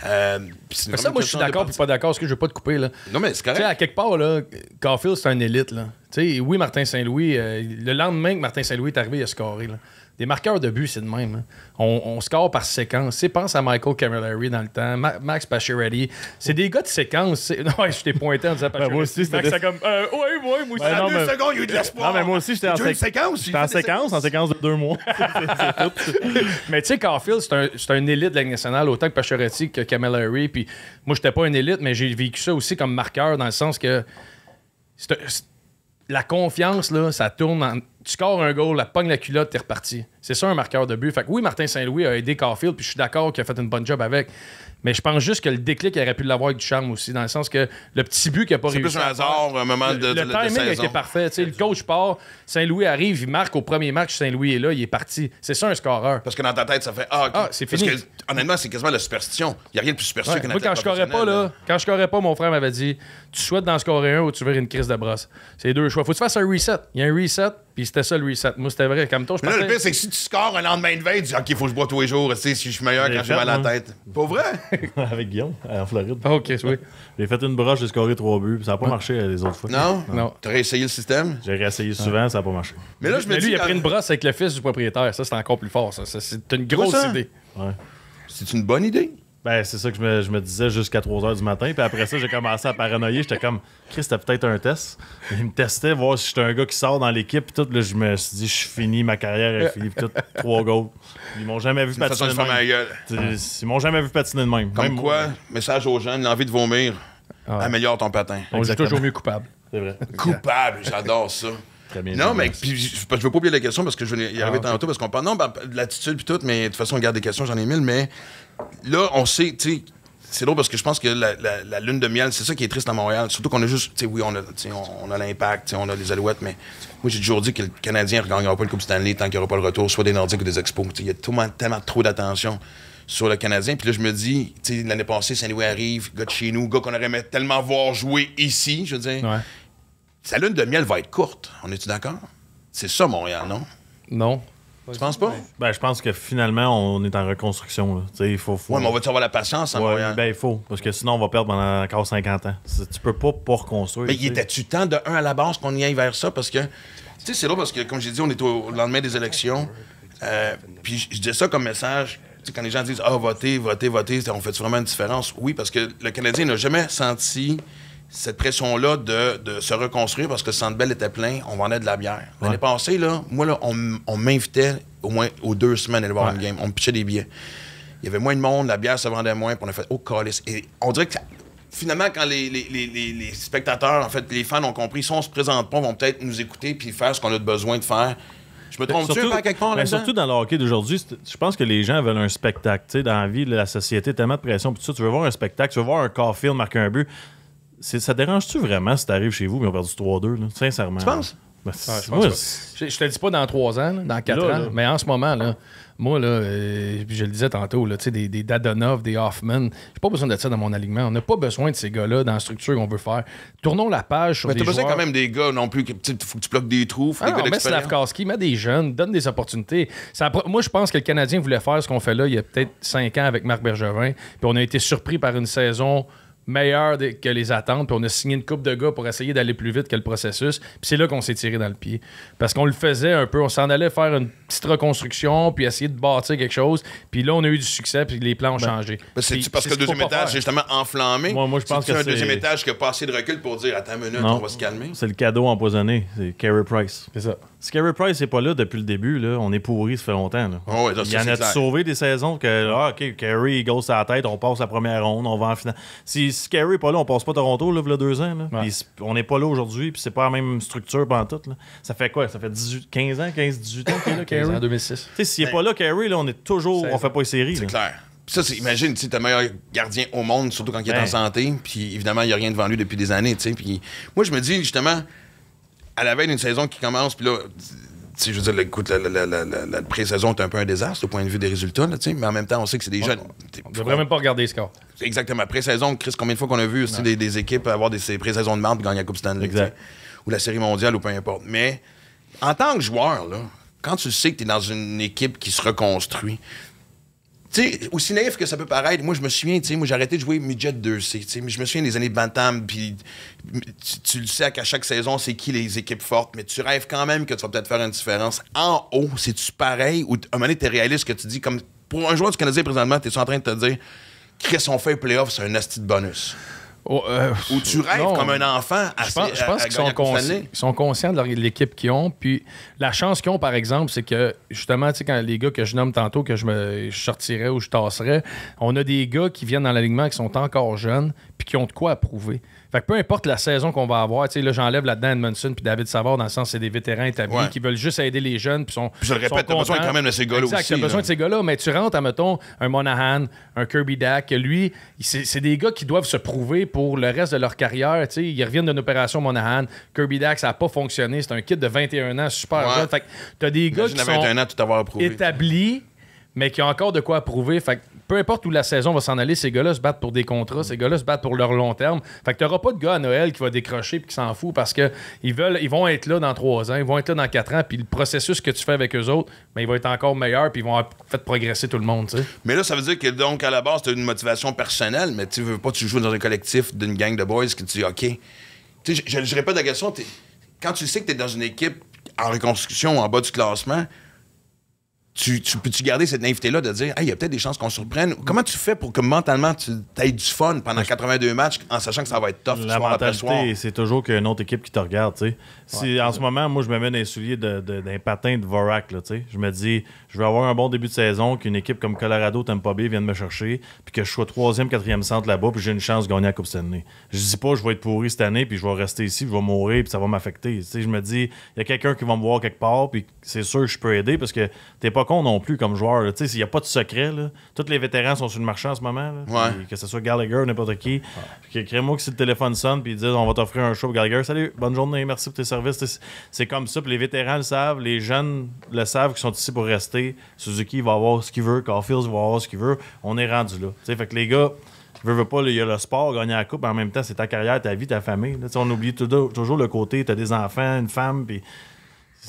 Euh, ça, moi, je suis d'accord ou pas d'accord. Est-ce que je veux pas te couper? Là. Non, mais c'est correct. à quelque part, là, Caulfield, c'est un élite. Là. oui, Martin Saint-Louis, euh, le lendemain que Martin Saint-Louis est arrivé, il a scoré. Là. Des marqueurs de but, c'est de même. Hein. On, score par séquence. C'est, pense à Michael Camilleri dans le temps, Max Pacioretty. C'est des gars de séquence. Non, je t'ai pointé en disant ben moi aussi, c'était comme. Oui, euh, ouais, ouais, moi aussi. Ben non, deux secondes, il y a eu de l'espoir. Non, mais moi aussi, j'étais en, séquence. en séquence, en séquence de deux mois. mais tu sais, Carfield, c'est un, un élite de la nationale, autant que Pacioretty que Camilleri. Puis moi, j'étais pas un élite, mais j'ai vécu ça aussi comme marqueur dans le sens que. la confiance, là, ça tourne en, tu scores un goal, la pogne la culotte, t'es reparti. C'est ça un marqueur de but. Fait oui, Martin Saint-Louis a aidé Caulfield, puis je suis d'accord qu'il a fait une bonne job avec. Mais je pense juste que le déclic, il aurait pu l'avoir avec du charme aussi, dans le sens que le petit but qui n'a pas réussi. C'est plus un hasard, un moment de. Le, le timing était parfait. le coach part, Saint-Louis arrive, il marque au premier match, Saint-Louis est là, il est parti. C'est ça un scoreur. Parce que dans ta tête, ça fait Ah, ah c'est fini. Parce que, honnêtement, c'est quasiment la superstition. Il n'y a rien de plus superstitieux quand je ne pas, là, quand je ne pas, mon frère m'avait dit tu souhaites d'en scorer un ou tu veux une crise de brosse. C'est deux choix. Faut que tu fasses un reset. Il y a un reset, puis c'était ça le reset. Moi, c'était vrai. Comme toi, je Mais là, le but, c'est que si tu scores un lendemain de veille, tu dis OK, faut que je bois tous les jours, tu sais, si je suis meilleur quand j'ai mal à la tête. Pas vrai? Avec Guillaume, en Floride. Ah, OK, oui. J'ai fait une brosse, j'ai scoré trois buts, puis ça n'a pas marché euh, les autres fois. Non? Non. T'as réessayé le système? J'ai réessayé souvent, ça n'a pas marché. Mais là, je me dis. lui, il a pris une brosse avec le fils du propriétaire. Ça, c'est encore plus fort, C'est une grosse idée. C'est une bonne idée. Ben, c'est ça que je me, disais jusqu'à 3 h du matin. Puis après ça, j'ai commencé à paranoïer. J'étais comme, Chris, t'as peut-être un test. Il me testait, voir si j'étais un gars qui sort dans l'équipe. Puis tout, là, je me suis dit, je suis fini, ma carrière est finie. Puis tout, trois goals. Ils m'ont jamais vu patiner. De même. Gueule. Ils m'ont jamais vu patiner de même. Comme quoi, message aux jeunes, l'envie de vomir, ah. améliore ton patin. On est toujours mieux coupable. C'est vrai. Coupable, j'adore ça. Non, mais puis, je, ne veux pas oublier la question parce que je vais y arriver ah, tantôt parce qu'on parle non, ben, de l'attitude et tout, mais de toute façon, on garde des questions, j'en ai mille, mais là, on sait, tu sais, c'est drôle parce que je pense que la, lune de miel, c'est ça qui est triste à Montréal. Surtout qu'on a juste, tu sais, oui, on a, on, on a l'impact, on a les alouettes, mais moi, j'ai toujours dit que le Canadien ne regagnera pas le Coupe Stanley tant qu'il n'y aura pas le retour, soit des Nordiques ou des Expos. Il y a tellement, tellement trop d'attention sur le Canadien. Puis là, je me dis, tu sais, l'année passée, Saint-Louis arrive, gars de chez nous, gars qu'on aurait aimé tellement voir jouer ici, je veux dire. Ouais sa lune de miel va être courte. On est-tu d'accord? C'est ça, Montréal, non? Non. Tu penses pas? Ben, je pense que finalement, on est en reconstruction. Il faut, mais on va-tu avoir la patience Montréal? Ben, il faut. Parce que sinon, on va perdre pendant encore 50 ans. Tu peux pas pour reconstruire. Mais était-tu temps de 1 à la base qu'on y aille vers ça? Parce que, tu sais, c'est là parce que, comme j'ai dit, on est au lendemain des élections. Euh, puis je dis ça comme message. quand les gens disent Ah, votez, votez, votez, on fait vraiment une différence? Oui, parce que le Canadien n'a jamais senti cette pression-là de, se reconstruire parce que le Centre était plein, on vendait de la bière. L'année passée, là, moi, là, on, m'invitait au moins aux deux semaines à aller voir une game. On me des billets. Il y avait moins de monde, la bière se vendait moins, puis on a fait « Oh, calice! » Et on dirait que finalement, quand les, spectateurs, en fait, les fans ont compris, si on se présente pas, vont peut-être nous écouter puis faire ce qu'on a besoin de faire. Je me ben, trompe-tu pas quelque part mais ben, Surtout dans le hockey d'aujourd'hui, je pense que les gens veulent un spectacle. dans la vie, la société, tellement de pression, puis tu veux voir un spectacle, tu veux voir un Caulfield marquer un but ça dérange-tu vraiment si t'arrives chez vous mais on du 3-2, sincèrement? Ben, ah, je, moi, je, te le dis pas dans 3 ans, dans 4 ans, mais en ce moment, là, moi, là, euh, je le disais tantôt, là, des, des Dadonov, des Hoffman, j'ai pas besoin de ça dans mon alignement. On n'a pas besoin de ces gars-là dans la structure qu'on veut faire. Tournons la page sur mais des Mais t'as besoin quand même des gars non plus. Il faut que tu bloques des trous, faut ah des mets Slavkowski, mets des jeunes, donne des opportunités. moi, je pense que le Canadien voulait faire ce qu'on fait là il y a peut-être 5 ans avec Marc Bergevin, puis on a été surpris par une saison meilleur que les attentes. Puis on a signé une coupe de gars pour essayer d'aller plus vite que le processus. Puis c'est là qu'on s'est tiré dans le pied. Parce qu'on le faisait un peu. On s'en allait faire une petite reconstruction, puis essayer de bâtir quelque chose. Puis là, on a eu du succès, puis les plans ont ben, changé. Ben, cest c'est parce que le deuxième étage est justement enflammé. Moi, je pense que un deuxième étage qui a de recul pour dire attends une minute, on va se calmer. C'est le cadeau empoisonné. C'est Carey Price. C'est ça. Scary Price n'est pas là depuis le début. Là. On est pourri, ça fait longtemps. Oh, il y en a sauvé des saisons que, ah, OK, Carey, il gosse à la tête, on passe la première ronde, on va en finale. Si Scary n'est pas là, on passe pas Toronto, là, il y a deux ans. Là. on n'est pas là aujourd'hui, puis c'est pas la même structure pendant tout. Ça fait quoi Ça fait 18, 15 ans, 15, 18 ans qu'il est là, Carey 2006. Tu sais, s'il n'est ben, pas là, Carey, là, on est toujours, on fait pas les séries. C'est clair. Pis ça, imagine, tu es le meilleur gardien au monde, surtout quand il est en ben. santé, puis évidemment, il n'y a rien devant lui depuis des années. moi, je me dis, justement, à la veille d'une saison qui commence, puis là, je veux dire, écoute, la, présaison pré-saison est un peu un désastre au point de vue des résultats, mais en même temps, on sait que c'est des jeunes. On ne devrait même pas regarder les scores. Exactement. Pré-saison, Chris, combien de fois qu'on a vu aussi des, équipes avoir des pré-saisons de marde gagner la Coupe Stanley ou la Série mondiale ou peu importe. Mais en tant que joueur, quand tu sais que tu es dans une équipe qui se reconstruit, sais, aussi naïf que ça peut paraître, moi, je me souviens, tu sais, moi, j'ai arrêté de jouer midget 2C, tu sais, mais je me souviens des années de Bantam, puis tu, le sais qu'à chaque saison, c'est qui les équipes fortes, mais tu rêves quand même que tu vas peut-être faire une différence. En haut, c'est-tu pareil ou à un moment donné, es réaliste que tu dis, comme pour un joueur du Canadien présentement, t'es en train de te dire, qu'est-ce qu'on fait playoff, c'est un asti de bonus. Oh, euh, ou tu rêves comme un enfant Je pense, euh, qu'ils sont, conscients de l'équipe qu'ils ont. Puis la chance qu'ils ont, par exemple, c'est que justement, tu sais, les gars que je nomme tantôt, que je me sortirais ou je tasserais, on a des gars qui viennent dans l'alignement qui sont encore jeunes puis qui ont de quoi approuver prouver. Fait que peu importe la saison qu'on va avoir, tu sais, là, j'enlève là-dedans Edmondson puis David Savard dans le sens c'est des vétérans établis qui veulent juste aider les jeunes. Puis, sont, je le répète, t'as besoin quand même de ces gars-là aussi. t'as besoin de ces gars-là, mais tu rentres, à, mettons, un Monahan, un Kirby Dack, lui, c'est des gars qui doivent se prouver pour le reste de leur carrière. Tu sais, ils reviennent d'une opération Monahan, Kirby Dack, ça n'a pas fonctionné, c'est un kit de 21 ans, super jeune. Fait que t'as des gars qui sont établis, mais qui ont encore de quoi prouver. Fait peu importe où la saison va s'en aller, ces gars-là se battent pour des contrats, ces gars-là se battent pour leur long terme. Fait que t'auras pas de gars à Noël qui va décrocher puis qui s'en fout parce que ils vont être là dans trois ans, ils vont être là dans quatre ans, puis le processus que tu fais avec eux autres, mais ben, il va être encore meilleur, puis ils vont faire fait progresser tout le monde. Mais là, ça veut dire que donc à la base, t'as une motivation personnelle, mais tu veux pas tu joues dans un collectif d'une gang de boys qui tu dis OK. Je, je, pas de la question, quand tu sais que tu es dans une équipe en reconstruction en bas du classement, tu, peux-tu garder cette naïveté-là de dire, il y a peut-être des chances qu'on surprenne? Comment tu fais pour que mentalement tu aies du fun pendant 82 matchs en sachant que ça va être tough? La mentalité, c'est toujours une autre équipe qui te regarde. Si, en ce moment, moi, je me mets dans les souliers d'un patin de Vorak. Là, je me dis, je vais avoir un bon début de saison, qu'une équipe comme Colorado, Tampa Bay vienne me chercher, puis que je sois troisième, quatrième centre là-bas, puis j'ai une chance de gagner la Coupe cette Je dis pas, je vais être pourri cette année, puis je vais rester ici, puis je vais mourir, puis ça va m'affecter. Je me dis, il y a quelqu'un qui va me voir quelque part, puis c'est sûr que je peux aider parce que t'es pas pas con non plus comme joueur. Il n'y a pas de secret. Là. Tous les vétérans sont sur le marché en ce moment. Que ce soit Gallagher ou n'importe qui. Ouais. moi que si le téléphone sonne puis ils disent on va t'offrir un show Gallagher. Salut, bonne journée, merci pour tes services. C'est comme ça. les vétérans le savent, les jeunes le savent qui sont ici pour rester. Suzuki va avoir ce qu'il veut, Caulfield va avoir ce qu'il veut. On est rendu là. c'est fait que les gars. pas, il y a le sport, gagner la coupe, mais en même temps, c'est ta carrière, ta vie, ta famille. on oublie toujours le côté, tu as des enfants, une femme, puis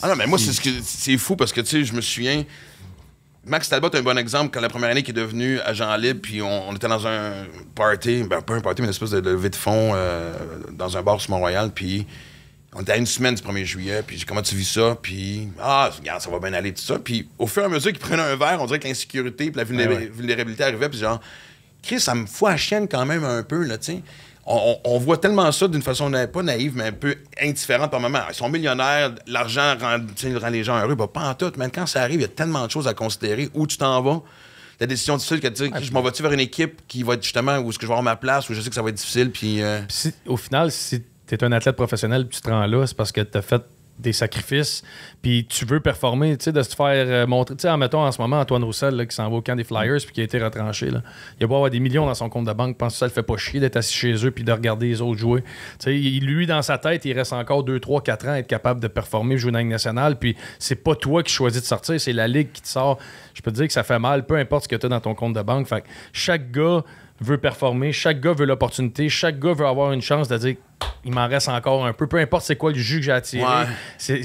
ah non, mais moi, c'est fou parce que, tu sais, je me souviens. Max Talbot est un bon exemple quand la première année qui est devenu agent libre, puis on, était dans un party, ben pas un party, mais une espèce de levée de fond euh, dans un bar sur Mont-Royal, puis on était à une semaine du 1er juillet, puis comment tu vis ça, puis ah, ça va bien aller, tout ça. Puis au fur et à mesure qu'ils prenaient un verre, on dirait que l'insécurité, puis la ben vulnérabilité arrivait, puis genre, Chris, ça me fout à chienne quand même un peu, là, tu sais on, voit tellement ça d'une façon pas naïve, mais un peu indifférente par moment. Ils sont millionnaires, l'argent rend, les gens heureux. Bah, pas en tout. Mais quand ça arrive, il y a tellement de choses à considérer. Où tu t'en vas, la décision difficile que de dire je m'en vais-tu vers une équipe qui va être justement où est-ce que je vais avoir ma place, où je sais que ça va être difficile. Puis, euh, au final, si tu es un athlète professionnel tu te rends là, c'est parce que tu as fait des sacrifices, puis tu veux performer, tu sais, de se faire euh, montrer. Tu sais, mettons en ce moment Antoine Roussel là, qui s'en va au camp des Flyers puis qui a été retranché. Là. Il va avoir des millions dans son compte de banque, pense que ça le fait pas chier d'être assis chez eux puis de regarder les autres jouer. Tu sais, lui, dans sa tête, il reste encore 2, 3, 4 ans à être capable de performer, jouer dans la nationale, puis c'est pas toi qui choisis de sortir, c'est la Ligue qui te sort. Je peux te dire que ça fait mal, peu importe ce que tu as dans ton compte de banque. chaque gars veut performer, chaque gars veut l'opportunité, chaque gars veut avoir une chance de dire il m'en reste encore un peu. Peu importe c'est quoi le jus que j'ai attiré. C'est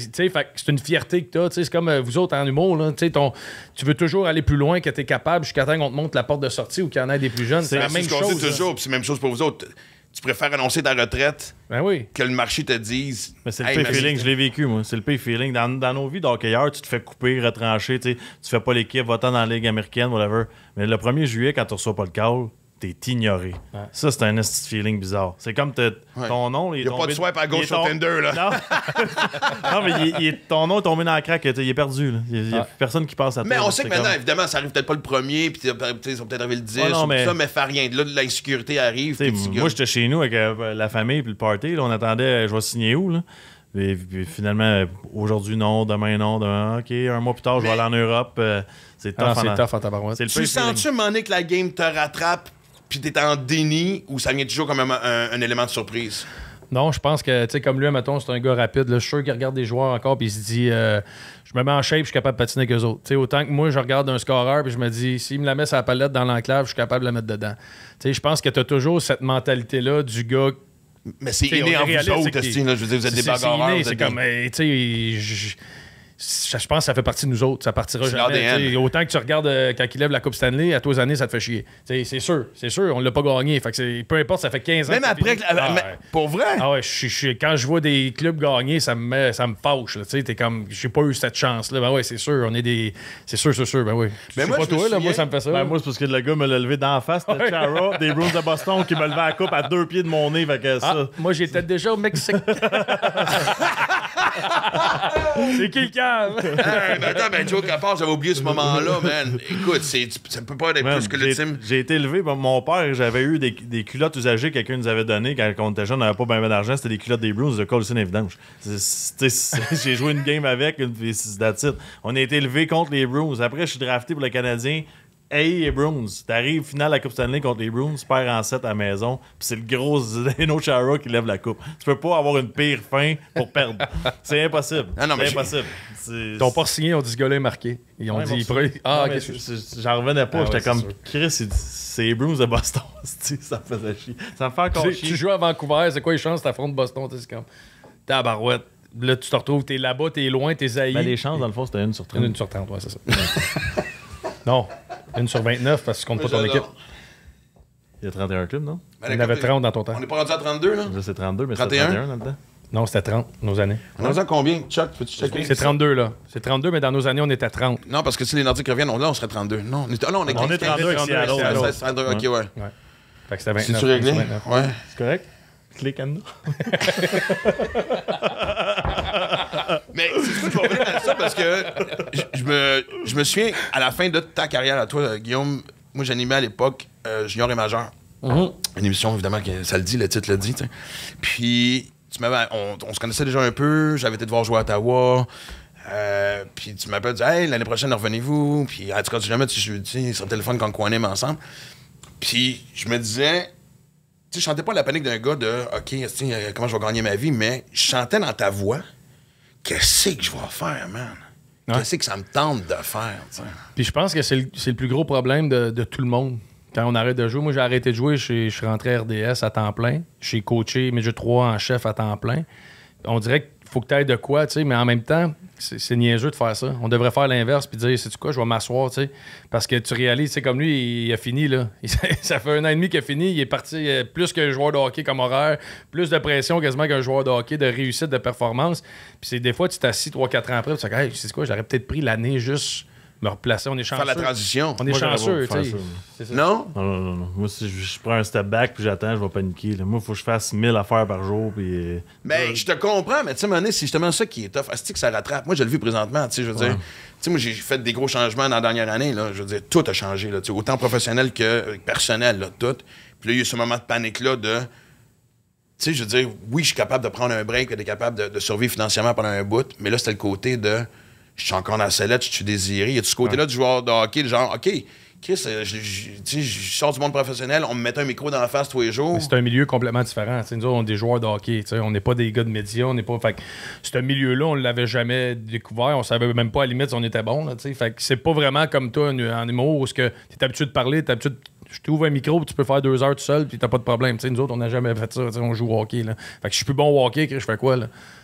une fierté que tu as. C'est comme euh, vous autres en humour. Là, tu veux toujours aller plus loin que tu es capable jusqu'à temps qu'on te montre la porte de sortie ou qu'il y en ait des plus jeunes. C'est la même chose. C'est la même chose pour vous autres tu préfères annoncer ta retraite ben oui. que le marché te dise. Mais c'est le pay feeling, je l'ai vécu, moi. C'est le pay feeling. Dans, nos vies d'hockeyeurs, tu te fais couper, retrancher, tu fais pas l'équipe, votant dans la Ligue américaine, whatever. Mais le 1er juillet, quand tu reçois pas le call, t'es ignoré. Ça, c'est un feeling bizarre. C'est comme ton nom. Il n'y a pas de swipe à gauche sur Tinder, là. Non, mais ton nom est tombé dans la craque, il est perdu. Là. Il n'y a personne qui passe à toi. Mais on sait que maintenant, évidemment, ça arrive peut-être pas le premier, puis ils sont peut-être arrivé le 10, non, mais... ça, mais fait rien. Là, l'insécurité arrive. moi, j'étais chez nous avec euh, la famille puis le party. Là, on attendait, euh, je vais signer où, là. Et, puis, finalement, aujourd'hui, non, demain, non, ah, OK, un mois plus tard, je vais aller en Europe. Euh, c'est tough, ah c'est tough en Tu sens-tu, Mané, que la game te rattrape puis t'es en déni ou ça vient toujours comme un, élément de surprise? Non, je pense que, tu sais, comme lui, mettons, c'est un gars rapide. Le je suis sûr qu'il regarde des joueurs encore, puis il se dit, euh, je me mets en shape, je suis capable de patiner qu'eux autres. Tu sais, autant que moi, je regarde un scoreur, puis je me dis, s'il me la met sa palette dans l'enclave, je suis capable de la mettre dedans. Tu sais, je pense que tu as toujours cette mentalité-là du gars. Mais c'est inné en vous autres, je veux dire, vous êtes des bagarreurs. C'est c'est comme, tu sais, je pense que ça fait partie de nous autres. Ça partira jamais. Autant que tu regardes euh, quand il lève la Coupe Stanley, à tous années, ça te fait chier. C'est sûr, c'est sûr, on l'a pas gagné. Fait que peu importe, ça fait 15 ans. Même après, ah, pour vrai. Ah quand je vois des clubs gagner, ça me, ça fauche. T'es comme, j'ai pas eu cette chance-là. Ben ouais, c'est sûr, on est des. C'est sûr, c'est sûr. Ben oui. moi, toi, ça me fait ça. Ben, moi, c'est parce que le gars me l'a levé d'en face, c'était des Bruins de Boston qui me levé la coupe à deux pieds de mon nez. Fait ah, ça, moi, j'étais déjà au Mexique. c'est qui le mais attends, ben, vois qu'à part, j'avais oublié ce moment-là, man. Écoute, ça peut pas être plus que le team. J'ai été élevé, ben, mon père, j'avais eu des, culottes usagées que quelqu'un nous avait donné quand on était jeune, on n'avait pas bien d'argent, c'était des culottes des Bruins de Colson Evidence. J'ai joué une game avec, une, c'est On a été élevé contre les Bruins. Après, je suis drafté pour le Canadien Hey, les Bruins. T'arrives finale à la Coupe Stanley contre les Bruins, perds en 7 à la maison, puis c'est le gros Zeno Chara qui lève la coupe. Tu peux pas avoir une pire fin pour perdre. C'est impossible. Ah non, mais c'est impossible. Ils t'ont pas signé, ont dit ce gars-là est marqué. Ils ont dit, Ah, J'en revenais pas. Ah J'étais comme, Chris, c'est- les Bruins de Boston. ça me faisait chier. Ça me fait encore chier. tu joues à Vancouver, c'est quoi les chances t'affrontes Boston? Tu sais, C'est comme. Tabarouette. Là, tu te retrouves, t'es là-bas, t'es loin, t'es aïe. Ben, » Mais les chances, dans le fond, c'était une sur 30. Une sur 30, ouais, c'est ça. non. Une sur 29 parce que tu comptes pas ton équipe. Il y a 31 clubs, non? Ben, Il y en avait 30 dans ton temps. On est pas rendu à 32, là? C'est 32, mais c'est 31 dans le Non, c'était 30, nos années. On est à combien, Chuck? Peux-tu checker? C'est 32, là. C'est 32, mais dans nos années, on était à 30. Non, parce que si les Nordiques reviennent, on, là, on serait 32. Non, on est, ah, là, 32, c'est à 29. cest Ouais. C'est correct? Clique, nous. Mais c'est pour je ça parce que je, me, je souviens, à la fin de ta carrière à toi, euh, Guillaume, moi j'animais à l'époque euh, Junior et majeur. Mm-hmm. Une émission, évidemment, que ça le dit, le titre le dit. Puis, on, se connaissait déjà un peu, j'avais été devoir jouer à Ottawa. Euh, puis tu m'appelles, tu dit hey, l'année prochaine, revenez-vous. Puis, en tout cas, tu jamais, tu sais, sur le téléphone quand on est ensemble. Puis, je me disais, tu sais, chantais pas la panique d'un gars de, OK, comment je vais gagner ma vie, mais je chantais dans ta voix qu'est-ce que je vais faire, man? Qu'est-ce que ça me tente de faire? Puis je pense que c'est le, plus gros problème de, tout le monde. Quand on arrête de jouer, moi j'ai arrêté de jouer, je, je suis rentré RDS à temps plein. J'ai coaché mais j'ai trois en chef à temps plein. On dirait qu'il faut que tu ailles de quoi, tu sais, mais en même temps, c'est niaiseux de faire ça. On devrait faire l'inverse puis dire c'est quoi, je vais m'asseoir, tu sais. Parce que tu réalises, c'est comme lui, il, a fini, là. ça fait un an et demi qu'il a fini. Il est parti euh, plus qu'un joueur de hockey comme horaire, plus de pression quasiment qu'un joueur de hockey, de réussite, de performance. Puis c'est des fois, tu t'assis trois 4 ans après, tu te dis, c'est quoi, j'aurais peut-être pris l'année juste me replacer. On est chanceux. la transition. On est chanceux, tu sais. Non? non? Non, non, Moi, si je, prends un step back puis j'attends, je vais paniquer. Moi, il faut que je fasse 1000 affaires par jour. Puis... Euh, mais je te comprends, mais tu sais, c'est justement ça qui est tough. Est-ce que ça rattrape? Moi, je le vis présentement, tu sais, je veux dire. Tu sais, moi, j'ai fait des gros changements dans la dernière année. Là. Je veux dire, tout a changé, là, autant professionnel que euh, personnel, là, tout. Puis là, il y a eu ce moment de panique-là de. Tu sais, je veux dire, oui, je suis capable de prendre un break et d'être capable de, de, survivre financièrement pendant un bout, mais là, c'était le côté de je suis encore dans la sellette, je suis désiré. Il y a ce côté-là du joueur de hockey, le genre, OK, Chris, euh, je, sors du monde professionnel, on me met un micro dans la face tous les jours. C'est un milieu complètement différent. nous on est des joueurs de hockey. On n'est pas des gars de médias. On n'est pas. Fait ce milieu-là, on ne l'avait jamais découvert. On savait même pas à limite si on était bon. Là, fait c'est pas vraiment comme toi en, en humour où tu es habitué de parler, tu es habitué de je t'ouvre un micro, tu peux faire deux heures tout seul, puis t'as pas de problème. nous autres, on n'a jamais fait ça. On joue au hockey. Là. Fait je suis plus bon au hockey, je fais quoi?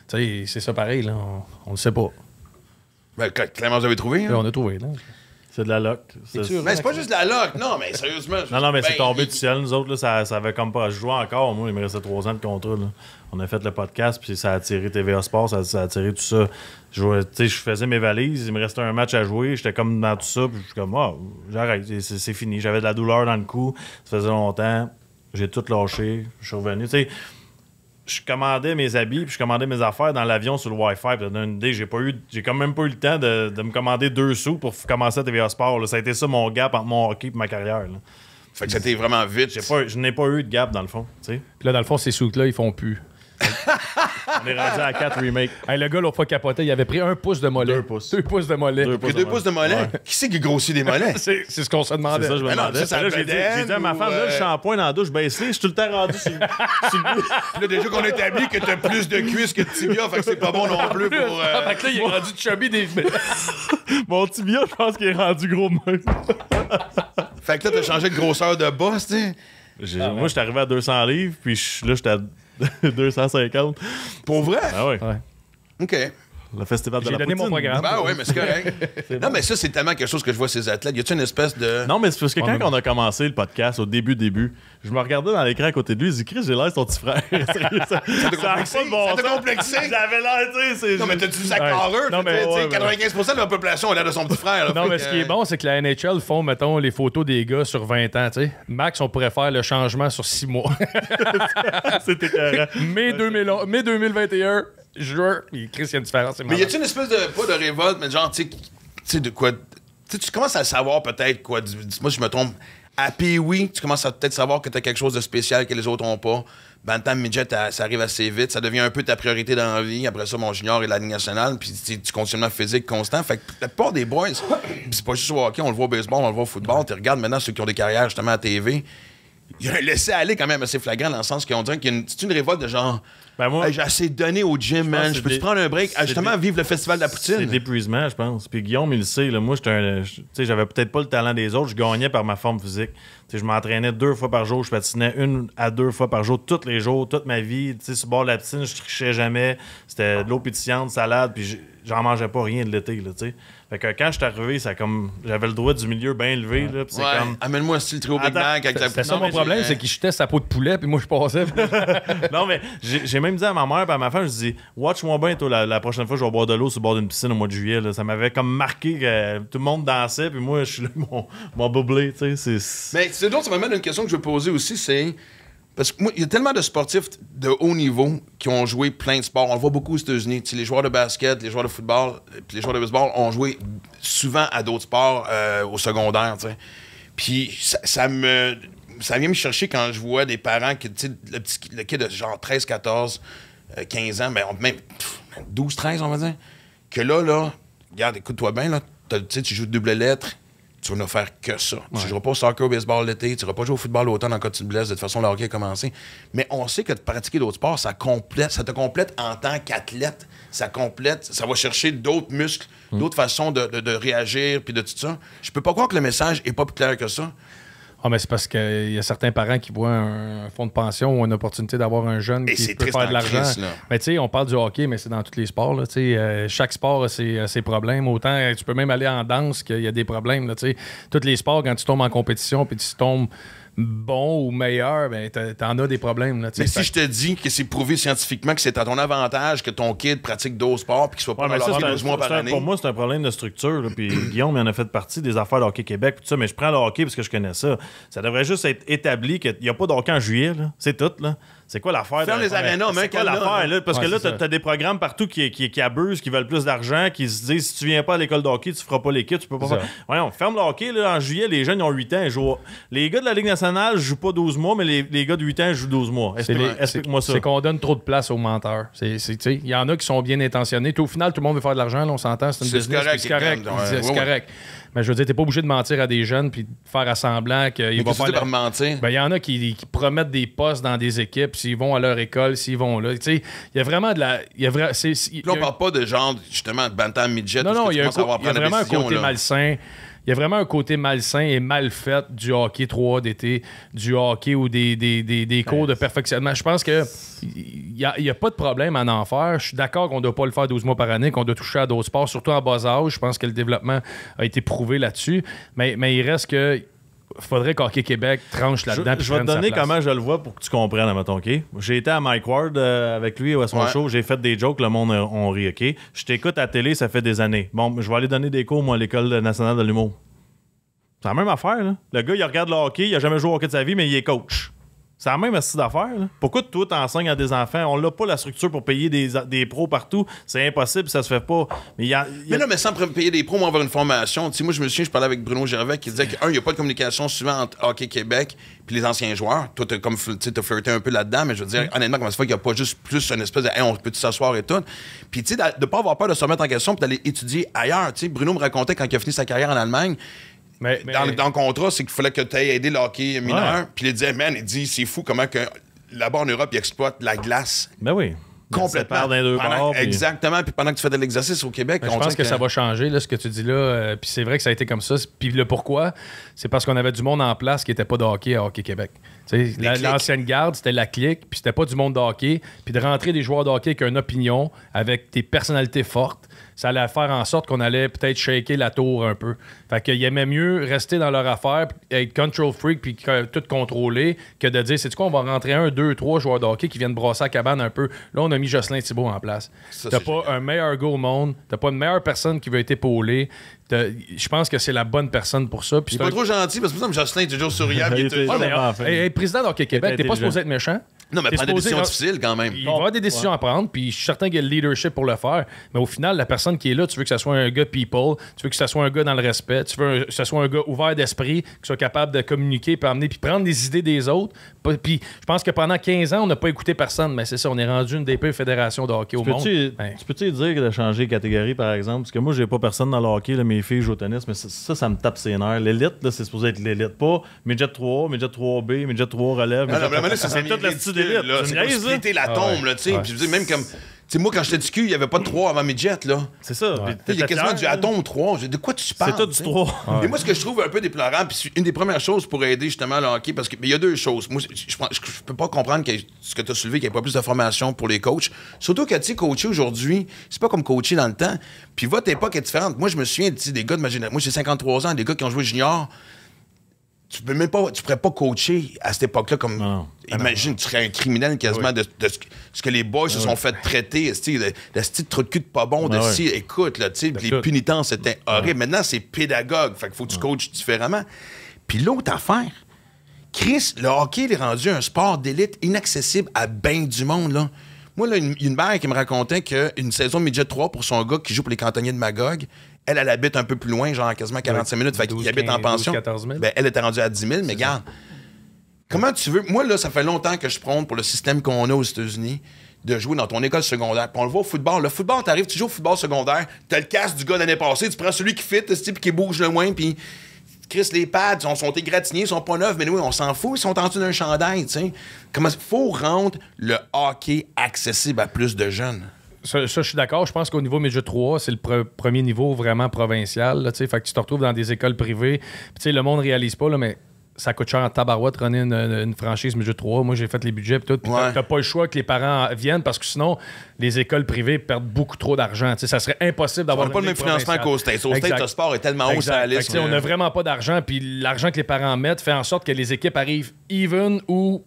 C'est ça pareil. On, on le sait pas. Mais ben, clairement, vous avez trouvé? Hein? Ben, on a trouvé, C'est de la loc. C'est mais ben, c'est pas juste de la loc, non, mais sérieusement. non, non, mais c'est tombé du ciel, nous autres, là, ça, ça avait comme pas. joué encore, moi, il me restait trois ans de contrat. On a fait le podcast, puis ça a attiré TVA Sports, ça, a attiré tout ça. Je, je faisais mes valises, il me restait un match à jouer, j'étais comme dans tout ça, puis je suis comme, oh, j'arrête, c'est, c'est fini. J'avais de la douleur dans le cou, ça faisait longtemps, j'ai tout lâché, je suis revenu. Tu sais, je commandais mes habits, puis je commandais mes affaires dans l'avion sur le Wi-Fi. une j'ai pas eu, j'ai quand même pas eu le temps de, me commander deux sous pour commencer à TVA Sport. Ça a été ça mon gap entre mon hockey et ma carrière. Là. Fait que c'était vraiment vite. je n'ai pas eu de gap dans le fond. Puis là, dans le fond, ces sous-là, ils font plus. On est rendu à 4 remakes. Hey, le gars, l'autre fois capoté, il avait pris un pouce de mollet. Deux pouces. Deux pouces de mollet. Deux, pouces, de mollet. Qui c'est qui grossit des mollets? c'est ce qu'on se demandait. C'est ça, je me demandais. j'ai dit, à ma femme, là, le euh, shampoing dans la douche baissée je suis tout le temps rendu sur, le déjà qu'on établit que t'as plus de cuisses que de tibia, fait que c'est pas bon non plus pour. Ah, fait là, il est euh, rendu chubby des. Mon tibia, je pense qu'il est rendu gros même. fait que là, t'as changé de grosseur de boss, tu sais. Ah Moi, arrivé à 200 livres, puis là, j'étais à 250. Pour vrai? Ah ouais. ouais. OK le festival de la donné mon programme. Ah oui, mais c'est correct. non, mais ça, c'est tellement quelque chose que je vois ces athlètes. Y a-tu une espèce de. Non, mais c'est parce que quand on, a commencé le podcast, au début, début, je me regardais dans l'écran à côté de lui, je dis, Chris, j'ai l'air son petit frère. complexe. ça t'a complexé. J'avais l'air, tu sais. Non, mais t'as-tu vu ça 95% de la population a l'air de son petit frère. Non, mais ce qui est bon, c'est que la NHL font, mettons, les photos des gars sur 20 ans, tu sais. Max, on pourrait faire le changement sur 6 mois. C'était carré. Mai 2021, Joueur, il y a une différence. Mais y tu une espèce de. pas de révolte, mais genre, tu sais, de quoi. tu commences à savoir peut-être quoi. Moi, je me trompe. À oui, tu commences à peut-être savoir que tu as quelque chose de spécial que les autres n'ont pas. Bantam Midget, ça arrive assez vite. Ça devient un peu ta priorité dans la vie. Après ça, mon junior et la Ligue nationale. Puis tu continues physique constant. Fait que peut-être pas des boys, c'est pas juste au hockey, on le voit au baseball, on le voit au football. Tu regardes maintenant ceux qui ont des carrières justement à TV. Il y a un aller quand même assez flagrant dans le sens qu'on dirait qu'il y une révolte de genre ben, j'ai assez donné au gym, je man. Je peux-tu prendre un break? Ah, justement, vivre le festival de la poutine. C'est l'épuisement, je pense. Puis Guillaume, il le sait. tu moi, j'avais peut-être pas le talent des autres. Je gagnais par ma forme physique. sais, je m'entraînais deux fois par jour. Je patinais une à deux fois par jour, tous les jours, toute ma vie. sais, sur bord de la piscine, je trichais jamais. C'était de l'eau pétillante, salade. Puis j'en mangeais pas rien de l'été, là, tu sais. Fait que quand je suis arrivé, comme j'avais le droit du milieu bien élevé, là, c'est amène-moi un style trio Big Mac avec C'est ça mon problème, c'est qu'il jetait sa peau de poulet puis moi je passais. non mais j'ai même dit à ma mère à ma femme, je dis "Watch-moi bien toi la, prochaine fois je vais boire de l'eau sur le bord d'une piscine au mois de juillet." Là. Ça m'avait comme marqué que tout le monde dansait puis moi je suis là mon mon boublé, tu sais, Mais c'est d'autres ça m'amène à une question que je veux poser aussi, c'est parce que moi, il y a tellement de sportifs de haut niveau qui ont joué plein de sports. On le voit beaucoup aux États-Unis. les joueurs de basket, les joueurs de football, euh, puis les joueurs de baseball ont joué souvent à d'autres sports euh, au secondaire. Puis ça, me. Ça vient me chercher quand je vois des parents qui, tu sais, le petit le kid de genre 13, 14, 15 ans, mais ben, même 12, 13, on va dire, que là, là, regarde, écoute-toi bien, là, tu joues double lettre, tu ne faire que ça. Tu ne joueras pas au soccer, au baseball l'été, tu ne vas pas jouer au football l'automne en cas de blesses. De toute façon, le a commencé. Mais on sait que de pratiquer d'autres sports, ça, complète, ça te complète en tant qu'athlète. Ça complète, ça va chercher d'autres muscles, mm. d'autres façons de, réagir, puis de tout ça. Je peux pas croire que le message est pas plus clair que ça. Ah, mais c'est parce qu'il y a certains parents qui voient un, fonds de pension ou une opportunité d'avoir un jeune qui peut faire de l'argent. mais tu sais, on parle du hockey, mais c'est dans tous les sports. Euh, chaque sport a ses, problèmes. Autant tu peux même aller en danse qu'il y a des problèmes. Tous les sports, quand tu tombes en compétition puis tu tombes bon ou meilleur, ben, t'en as des problèmes. Là, mais si je te dis que c'est prouvé scientifiquement que c'est à ton avantage que ton kid pratique d'autres sports puis qu'il soit pas ouais, à mois par année. Pour moi, c'est un problème de structure. Là, puis Guillaume, il en a fait partie des affaires de Hockey Québec. Tout ça, mais je prends le hockey parce que je connais ça. Ça devrait juste être établi qu'il n'y a pas d'hockey en juillet. C'est tout. Là. C'est quoi l'affaire? Ferme les arénas, mec. C'est quoi l'affaire, Parce que là, t'as as des programmes partout qui, qui, qui, abusent, qui veulent plus d'argent, qui se disent si tu viens pas à l'école de hockey, tu feras pas l'équipe, tu peux pas faire. Voyons, ferme le hockey, En juillet, les jeunes, ils ont 8 ans, ils Les gars de la Ligue nationale jouent pas 12 mois, mais les, gars de 8 ans jouent 12 mois. Explique-moi ça. C'est qu'on donne trop de place aux menteurs. Il y en a qui sont bien intentionnés. Au final, tout le monde veut faire de l'argent, on s'entend. C'est une business. C'est correct. Mais je veux dire, t'es pas obligé de mentir à des jeunes puis de faire à semblant qu'ils vont faire. mentir? Ben, il y en a qui, promettent des postes dans des équipes s'ils vont à leur école, s'ils vont là. Tu sais, il y a vraiment de la. Y a Là, on parle pas de genre, justement, de bantam midget. Non, non, il y a, un, y a vraiment un côté malsain il y a vraiment un côté malsain et mal fait du hockey 3 d'été, du hockey ou des, des, cours de perfectionnement. Je pense que il n'y a, pas de problème à en faire. Je suis d'accord qu'on ne doit pas le faire 12 mois par année, qu'on doit toucher à d'autres sports, surtout en bas âge. Je pense que le développement a été prouvé là-dessus. Mais, mais il reste que faudrait qu'Hockey Québec tranche la dedans Je, vais te donner comment je le vois pour que tu comprennes, mettons, OK? J'ai été à Mike Ward euh, avec lui à son show, j'ai fait des jokes, le monde euh, on rit, OK? Je t'écoute à télé, ça fait des années. Bon, je vais aller donner des cours, moi, à l'École nationale de l'humour. C'est la même affaire, là. Le gars, il regarde le hockey, il a jamais joué au hockey de sa vie, mais il est coach. C'est la même astuce d'affaires. Pourquoi tout enseigne à des enfants? On n'a pas la structure pour payer des, pros partout. C'est impossible, ça se fait pas. Mais, il y mais non, mais sans payer des pros, on va avoir une formation. moi, je me souviens, je parlais avec Bruno Gervais qui disait qu'un, il n'y a pas de communication suivante entre Hockey Québec et les anciens joueurs. Toi, tu comme as flirté un peu là-dedans, mais je veux dire, mm. honnêtement, comme ça fait qu'il n'y a pas juste plus une espèce de on peut s'asseoir et tout. Puis tu sais, de ne pas avoir peur de se remettre en question puis d'aller étudier ailleurs. Bruno me racontait quand il a fini sa carrière en Allemagne, dans, le contrat, c'est qu'il fallait que tu aies aidé le hockey mineur. Puis il disait, man, il dit, c'est fou comment que là-bas en Europe, ils exploitent la glace. Ben oui. Complètement. exactement. Puis pendant que tu fais de l'exercice au Québec, ben, on je pense que, ça va changer, ce que tu dis là. Euh, puis c'est vrai que ça a été comme ça. Puis le pourquoi, c'est parce qu'on avait du monde en place qui n'était pas de hockey à Hockey Québec. L'ancienne garde, c'était la clique, puis c'était pas du monde de hockey. Puis de rentrer des joueurs de hockey avec une opinion, avec des personnalités fortes, ça allait faire en sorte qu'on allait peut-être shaker la tour un peu. Fait qu'ils aimaient mieux rester dans leur affaire, être control freak, puis tout contrôler, que de dire, c'est quoi, on va rentrer un, deux, trois joueurs de hockey qui viennent brosser la cabane un peu. Là, on a mis Jocelyn Thibault en place. T'as pas un meilleur go au monde, t'as pas une meilleure personne qui veut être épaulée. Je pense que c'est la bonne personne pour ça. Puis il pas trop gentil parce que Jocelyn est toujours souriable il est toujours... hey, président d'Hockey Québec, t'es pas supposé être méchant. Non, mais prendre des décisions ah, difficiles quand même. Il va avoir des décisions à prendre, puis je suis certain qu'il y a le leadership pour le faire. Mais au final, la personne qui est là, tu veux que ça soit un gars people, tu veux que ça soit un gars dans le respect, tu veux que ça soit un gars ouvert d'esprit, qui soit capable de communiquer, puis amener, puis prendre les idées des autres. Puis je pense que pendant 15 ans, on n'a pas écouté personne, mais c'est ça, on est rendu une des pires fédérations de hockey au monde. Tu, ben. tu peux-tu dire de changer de catégorie, par exemple? Parce que moi, j'ai pas personne dans le hockey, mes filles jouent au tennis, mais ça, ça, me tape ses nerfs. L'élite, c'est supposé être l'élite, pas Midget 3, Midget 3B, Midget 3 relève. C'est la ah tombe, là, tu sais. Puis je même comme. Tu sais, moi, quand j'étais du il n'y avait pas de 3 avant mes jets, là. C'est ça. Il y a quasiment du atome 3. De quoi tu parles? C'est du 3. moi, ce que je trouve un peu déplorant puis une des premières choses pour aider justement le hockey, parce que. il y a deux choses. Moi, je ne peux pas comprendre ce que tu as soulevé, qu'il n'y ait pas plus de formation pour les coachs. Surtout que, tu sais, coacher aujourd'hui, c'est pas comme coacher dans le temps. Puis votre époque est différente. Moi, je me souviens, des gars de ma génération. Moi, j'ai 53 ans, des gars qui ont joué junior tu peux même pas, tu pourrais pas coacher à cette époque-là comme. imagine, tu serais un criminel quasiment de, ce que les boys se sont fait traiter, de ce style de cul de pas bon, de si, écoute, là, les punitants, c'était horrible. Maintenant, c'est pédagogue, fait qu'il faut que tu coaches différemment. Puis l'autre affaire, Chris, le hockey, il est rendu un sport d'élite inaccessible à bien du monde, là. Moi, là, une, une mère qui me racontait qu'une saison de midget 3 pour son gars qui joue pour les cantonniers de Magog, elle, elle habite un peu plus loin, genre quasiment 45 minutes. Fait habite en pension. 14 000. Ben, elle était rendue à 10 000, mais regarde. Comment tu veux. Moi, là, ça fait longtemps que je prends pour le système qu'on a aux États-Unis de jouer dans ton école secondaire. Puis on le voit au football. Le football, t'arrives, tu joues au football secondaire, t'as le casse du gars l'année passée, tu prends celui qui fit, type qui bouge le moins, puis Chris, les pads sont, sont égratignés, ils sont pas neufs, mais nous, on s'en fout, ils sont en d'un chandail, tu sais. Comment faut rendre le hockey accessible à plus de jeunes? Ça, je suis d'accord. Je pense qu'au niveau mes 3, c'est le premier niveau vraiment provincial. fait que tu te retrouves dans des écoles privées. Puis, le monde ne réalise pas, mais ça coûte cher en tabarouette de une, une franchise mais 3. Moi, j'ai fait les budgets Tu tout. pas le choix que les parents viennent parce que sinon, les écoles privées perdent beaucoup trop d'argent. Ça serait impossible d'avoir. On pas le même financement qu'au Au le sport est tellement haut sur la liste. On n'a vraiment pas d'argent. Puis l'argent que les parents mettent fait en sorte que les équipes arrivent even ou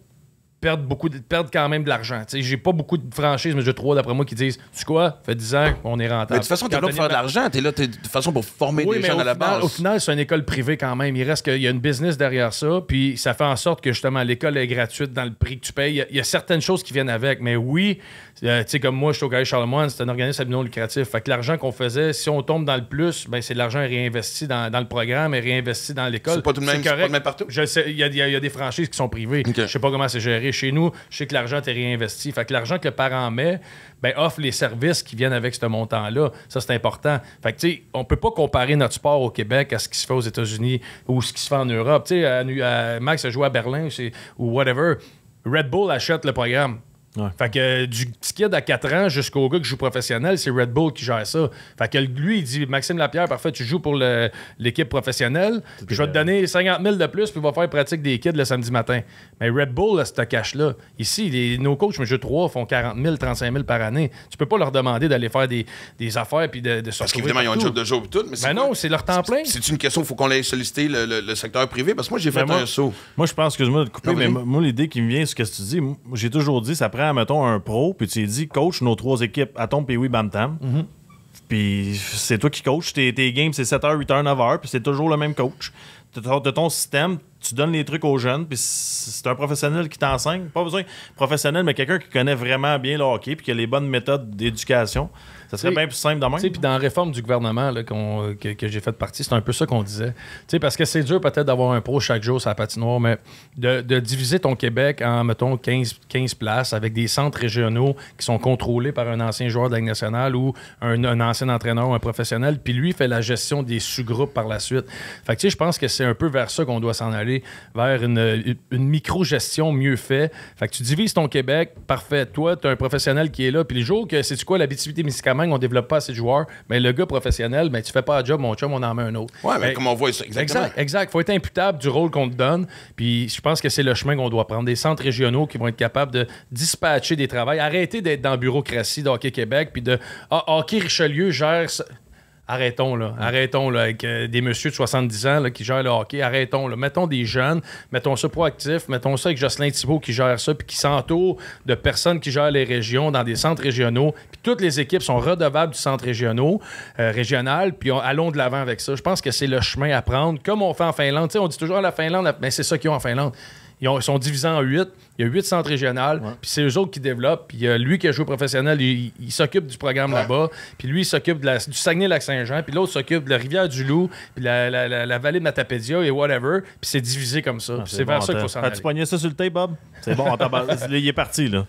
perdre beaucoup de, quand même de l'argent. J'ai pas beaucoup de franchises, mais j'ai trois d'après moi qui disent Tu quoi, fait 10 ans, on est rentable. de toute façon, t'es là pour faire de l'argent, t'es là es, de façon pour former des gens à la base. Au final, c'est une école privée quand même. Il reste qu'il y a une business derrière ça, puis ça fait en sorte que justement l'école est gratuite dans le prix que tu payes. Il y, a certaines choses qui viennent avec, mais oui, euh, sais, comme moi, je suis au Collège Charlemagne, c'est un organisme non lucratif. Fait que l'argent qu'on faisait, si on tombe dans le plus, ben, c'est de l'argent réinvesti dans, le programme et réinvesti dans l'école. C'est pas tout le même, correct. partout. Il y, a des franchises qui sont privées. Je Je sais pas comment c'est géré. Chez nous, je sais que l'argent est réinvesti. Fait que l'argent que le parent met, ben, offre les services qui viennent avec ce montant-là. Ça, c'est important. Fait que, tu sais, on peut pas comparer notre sport au Québec à ce qui se fait aux États-Unis ou ce qui se fait en Europe. Tu sais, Max a joué à Berlin ou whatever. Red Bull achète le programme. Fait que euh, du petit kid à 4 ans jusqu'au gars qui joue professionnel, c'est Red Bull qui gère ça. Fait que lui, il dit Maxime Lapierre, parfait, tu joues pour l'équipe professionnelle, puis je vais te donner 50 000 de plus, puis va faire pratique des kids le samedi matin. Mais Red Bull, ce cash-là, ici, les, nos coachs, mais je 3 font 40 000, 35 000 par année. Tu peux pas leur demander d'aller faire des, affaires puis de, de se Parce qu'évidemment, ils ont un job de jour et tout, mais ben non, c'est leur temps plein. C'est une question, il faut qu'on aille solliciter le, secteur privé, parce que moi, j'ai ben fait moi, un saut. Moi, je pense, excuse-moi de couper, mais moi, l'idée qui me vient, c'est ce que tu dis. J'ai toujours dit, ça prend mettons, un pro, puis tu lui dis, coach nos trois équipes, à ton oui, Bam Tam. Mhm. Puis c'est toi qui coaches. Tes, tes games, c'est 7h, 8h, 9h, puis c'est toujours le même coach. De ton, système, tu donnes les trucs aux jeunes, puis c'est un professionnel qui t'enseigne. Pas besoin professionnel, mais quelqu'un qui connaît vraiment bien le hockey, puis qui a les bonnes méthodes d'éducation. Ça serait bien plus simple demain. Puis dans la réforme du gouvernement là, que, j'ai fait partie, c'est un peu ça qu'on disait. parce que c'est dur peut-être d'avoir un pro chaque jour sur la patinoire, mais de, diviser ton Québec en, mettons, 15, 15, places avec des centres régionaux qui sont contrôlés par un ancien joueur de la Ligue nationale ou un, ancien entraîneur ou un professionnel, puis lui fait la gestion des sous-groupes par la suite. Fait que, je pense que c'est un peu vers ça qu'on doit s'en aller, vers une, micro-gestion mieux faite. Fait que tu divises ton Québec, parfait. Toi, tu as un professionnel qui est là, puis les jours que, c'est tu quoi, l'habitivité municipale qu'on développe pas assez de joueurs. Mais ben, le gars professionnel, mais ben, tu fais pas un job, mon chum, on en met un autre. Oui, mais, ben, comme on voit ça, exactement. Exact, exact. faut être imputable du rôle qu'on te donne. Puis je pense que c'est le chemin qu'on doit prendre. Des centres régionaux qui vont être capables de dispatcher des travails. Arrêter d'être dans la bureaucratie d'Hockey Québec, puis de ah, Hockey Richelieu gère arrêtons là, arrêtons là, avec euh, des messieurs de 70 ans qui gèrent le hockey, arrêtons là, mettons des jeunes, mettons ça proactif, mettons ça avec Jocelyn Thibault qui gère ça, puis qui s'entoure de personnes qui gèrent les régions dans des centres régionaux, toutes les équipes sont redevables du centre régionaux, euh, régional, puis allons de l'avant avec ça. Je pense que c'est le chemin à prendre, comme on fait en Finlande. on dit toujours la Finlande, mais c'est ça qu'ils ont en Finlande. Ils, ils sont divisés en huit. Il y a huit centres régionales, puis c'est eux autres qui développent. Puis y euh, a lui qui a joué professionnel, il, s'occupe du programme là-bas. Puis lui, il s'occupe du Saguenay-Lac-Saint-Jean. Puis l'autre s'occupe de la Rivière-du-Loup, puis la, la, la, vallée de Matapédia et whatever. Puis c'est divisé comme ça. Ah, puis c'est vers ça qu'il faut s'en aller. As-tu pogné ça sur le thé, Bob? C'est bon, il est parti, là.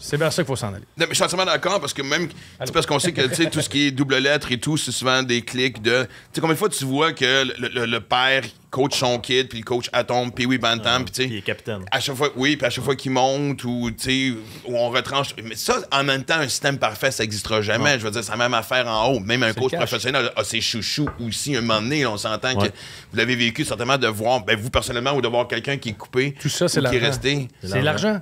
C'est vers ça qu'il faut s'en aller. Non, mais je suis entièrement d'accord parce que même. C'est parce qu'on sait que tout ce qui est double lettre et tout, c'est souvent des clics de. Tu sais, combien de fois tu vois que le, père coach son kid, puis le coach Atom, puis oui, Bantam, ah, puis tu sais. Il est capitaine. À chaque fois, oui, chaque fois qu'ils montent ou, où on retranche. Mais ça, en même temps, un système parfait, ça n'existera jamais. Je veux dire, c'est la même affaire en haut. Même un coach professionnel a ses chouchous aussi. Un moment donné, on s'entend que vous l'avez vécu certainement de voir, ben, vous personnellement, ou de voir quelqu'un qui est coupé Tout ça, c'est qui est resté. C'est l'argent.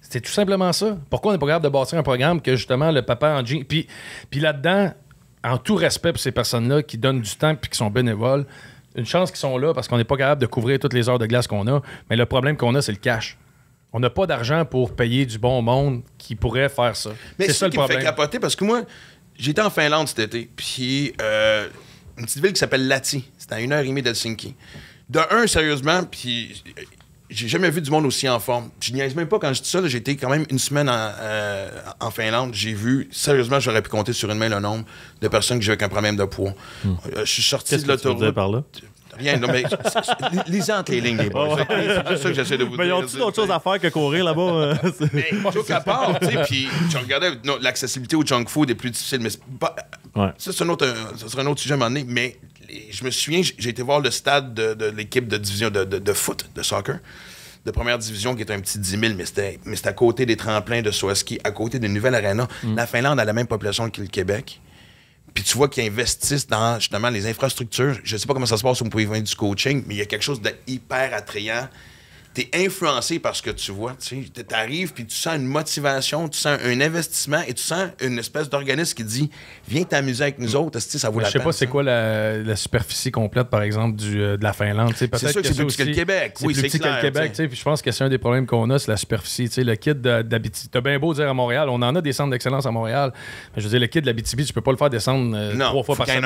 C'est tout simplement ça. Pourquoi on n'est pas capable de bâtir un programme que justement le papa en jean. Puis, là-dedans, en tout respect pour ces personnes-là qui donnent du temps et qui sont bénévoles, une chance qu'ils sont là parce qu'on n'est pas capable de couvrir toutes les heures de glace qu'on a. Mais le problème qu'on a, c'est le cash. On n'a pas d'argent pour payer du bon monde qui pourrait faire ça. Mais c'est ça, qui Me fait capoter parce que moi, j'étais en Finlande cet été, puis euh, une petite ville qui s'appelle Lati. C'est à une heure et demie d'Helsinki. De un, sérieusement, puis j'ai jamais vu du monde aussi en forme. Je niaise même pas quand je dis ça. J'ai été quand même une semaine euh, en, Finlande. J'ai vu, sérieusement, j'aurais pu compter sur une main le nombre de personnes que j'avais qu'un problème de poids. Hmm. Euh, je suis sorti de l'autoroute. par là? Rien, non, mais lisez entre les lignes, les C'est juste ça que j'essaie de vous dire. Mais ils ont d'autres choses à faire que courir là-bas? Euh, mais puis tu regardais, l'accessibilité au junk food est plus difficile, mais ça, c'est un autre, euh, ça sera un autre sujet à un moment donné, mais je me souviens, j'ai été voir le stade de, l'équipe de division de, de, foot, de soccer, de première division, qui était un petit 10 000, mais c'était, à côté des tremplins de Swaski, à côté d'une nouvelle arena. Mm. La Finlande a la même population que le Québec puis tu vois qu'ils investissent dans justement les infrastructures. Je sais pas comment ça se passe vous vous pouvez du coaching, mais il y a quelque chose d'hyper attrayant t'es influencé par ce que tu vois. Tu arrives, puis tu sens une motivation, tu sens un investissement et tu sens une espèce d'organisme qui dit Viens t'amuser avec nous mm. autres, ça vaut la peine. Je sais pas, c'est quoi la, superficie complète, par exemple, du, euh, de la Finlande. C'est sûr que, c'est plus petit que le Québec. Oui, c'est plus petit que le Québec. je pense que c'est un des problèmes qu'on a, c'est la superficie. le kit d'Abitibi. T'as bien beau dire à Montréal, on en a des centres d'excellence à Montréal. Mais je veux dire, le kit de l'Abitibi tu peux pas le faire descendre y euh, trois fois par semaine.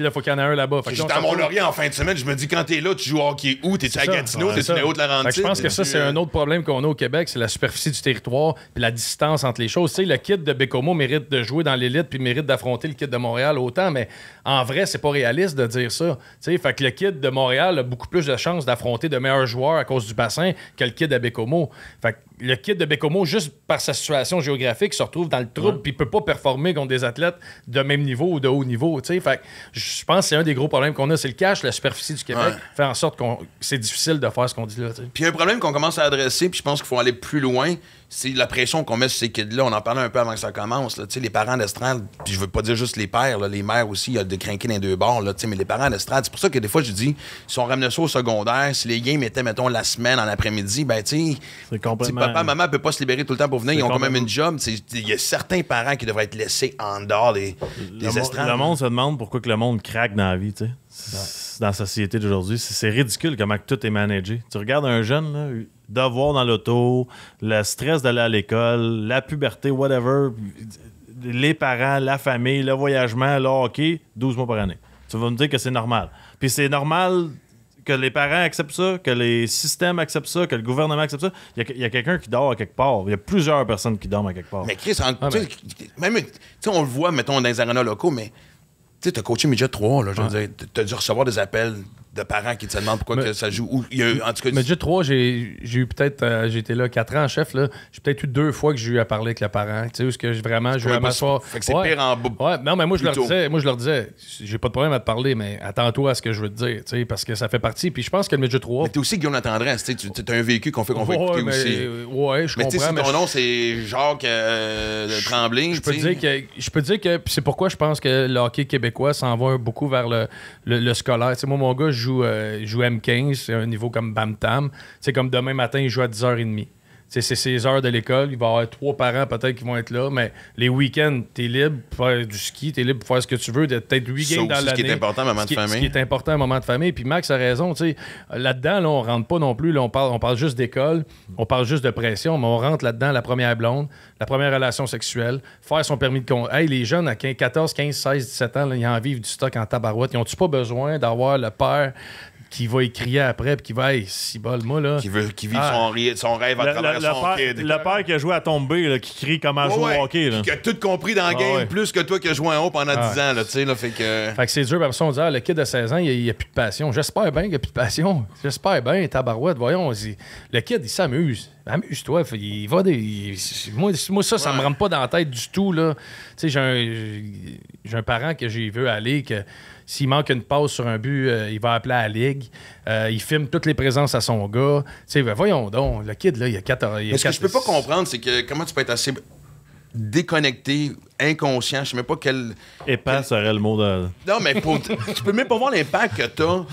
Il faut qu'il y en ait un là-bas. J'étais à Mont-Laurier en fin de semaine, je me dis quand t'es là, tu joues hockey où T'es à Gatineau, t'es une haute la je pense que ça, c'est un autre problème qu'on a au Québec, c'est la superficie du territoire et la distance entre les choses. le kit de Bécomo mérite de jouer dans l'élite puis mérite d'affronter le kit de Montréal autant, mais en vrai, c'est pas réaliste de dire ça. fait que le kit de Montréal a beaucoup plus de chances d'affronter de meilleurs joueurs à cause du bassin que le kit de Bécomo. Fait le kit de Bécomo, juste par sa situation géographique, se retrouve dans le trouble puis peut pas performer contre des athlètes de même niveau ou de haut niveau. Fait je pense que c'est un des gros problèmes qu'on a, c'est le cash, la superficie du Québec, fait en sorte que c'est difficile de faire ce qu'on dit là. Puis un problème qu'on commence à adresser, puis je pense qu'il faut aller plus loin, c'est la pression qu'on met sur ces kids-là. On en parlait un peu avant que ça commence. Là. Les parents d'estrade, puis je veux pas dire juste les pères, les mères aussi, il y a des craquer dans les deux bords. Là, mais les parents d'estrade, c'est pour ça que des fois, je dis, si on ramenait ça au secondaire, si les games étaient, mettons, la semaine, en après-midi, ben, tu papa, maman peut pas se libérer tout le temps pour venir. Ils ont quand même une job. Il y a certains parents qui devraient être laissés en dehors des, les estrades. Le monde se demande pourquoi que le monde craque dans la vie, tu sais. Dans la société d'aujourd'hui, c'est ridicule comment tout est managé. Tu regardes un jeune, là, Devoir dans l'auto, le stress d'aller à l'école, la puberté, whatever, les parents, la famille, le voyagement, le hockey, 12 mois par année. Tu vas me dire que c'est normal. Puis c'est normal que les parents acceptent ça, que les systèmes acceptent ça, que le gouvernement accepte ça. Il y a, quelqu'un qui dort à quelque part. Il y a plusieurs personnes qui dorment à quelque part. Mais Chris, on le voit, mettons, dans les arenas locaux, mais tu as coaché Midget 3, là, je tu as dû recevoir des appels de parents qui te demandent pourquoi ça joue. Ou, y en tout cas, mais déjà j'ai eu peut-être, euh, j'étais là quatre ans, en chef, J'ai peut-être eu deux fois que j'ai eu à parler avec les parents Tu sais, où ce que vraiment, je vais m'asseoir. c'est ouais, pire en Ouais, non, mais moi, je leur disais, moi, je leur disais, j'ai pas de problème à te parler, mais attends-toi à ce que je veux te dire, tu sais, parce que ça fait partie. Puis je pense que le midget 3. Mais t'es aussi Guillaume Latendresse, tu sais, t'as un véhicule qu'on fait qu'on ouais, va écouter aussi. Euh, ouais, je comprends. Mais ton nom, c'est Jacques euh, je, Tremblay. Je peux dire que, je peux dire que, c'est pourquoi je pense que le hockey québécois s'en va beaucoup vers le, le, scolaire. Tu sais, moi, mon gars, joue, euh, joue M15, c'est un niveau comme Bam Tam. C'est comme demain matin, il joue à 10h30 c'est ses heures de l'école. Il va y avoir trois parents peut-être qui vont être là, mais les week-ends, es libre pour faire du ski, es libre pour faire ce que tu veux, peut-être huit games dans l'année. Ce qui est important, moment de famille. Ce qui est important, un moment de famille. Puis Max a raison, là-dedans, là, on rentre pas non plus. Là, on parle, on parle juste d'école, on parle juste de pression, mais on rentre là-dedans la première blonde, la première relation sexuelle, faire son permis de conduire. Hey, les jeunes à 14, 15, 16, 17 ans, là, ils en vivent du stock en tabarouette. Ils n'ont-tu pas besoin d'avoir le père qui va écrire après, puis qui va, hey, si bol, moi, là. Qui, veut, qui vit ah. son, rêve à travers son père, kid. Le père qui a joué à tomber, là, qui crie comme un jouer au hockey. Là. Qui a tout compris dans le ah, game, plus que toi qui as joué en haut pendant 10 ah. ans, là, tu sais, là, fait que. Fait que c'est dur, parce qu'on dit, le kid de 16 ans, il n'y a, plus de passion. J'espère bien qu'il n'y a plus de passion. J'espère bien, tabarouette, voyons. Le kid, il s'amuse. Amuse-toi. Il va des. Moi, moi, ça, ça me rentre pas dans la tête du tout, là. Tu sais, j'ai un... un parent que j'ai vu aller que s'il manque une pause sur un but, euh, il va appeler à la ligue. Euh, il filme toutes les présences à son gars. Tu sais, ben, voyons donc, le kid, là, il a 14 Mais ce que je peux pas comprendre, c'est que comment tu peux être assez déconnecté, inconscient, je sais même pas quel. Et pas serait le mot de. Non, mais tu peux même pas voir l'impact que t'as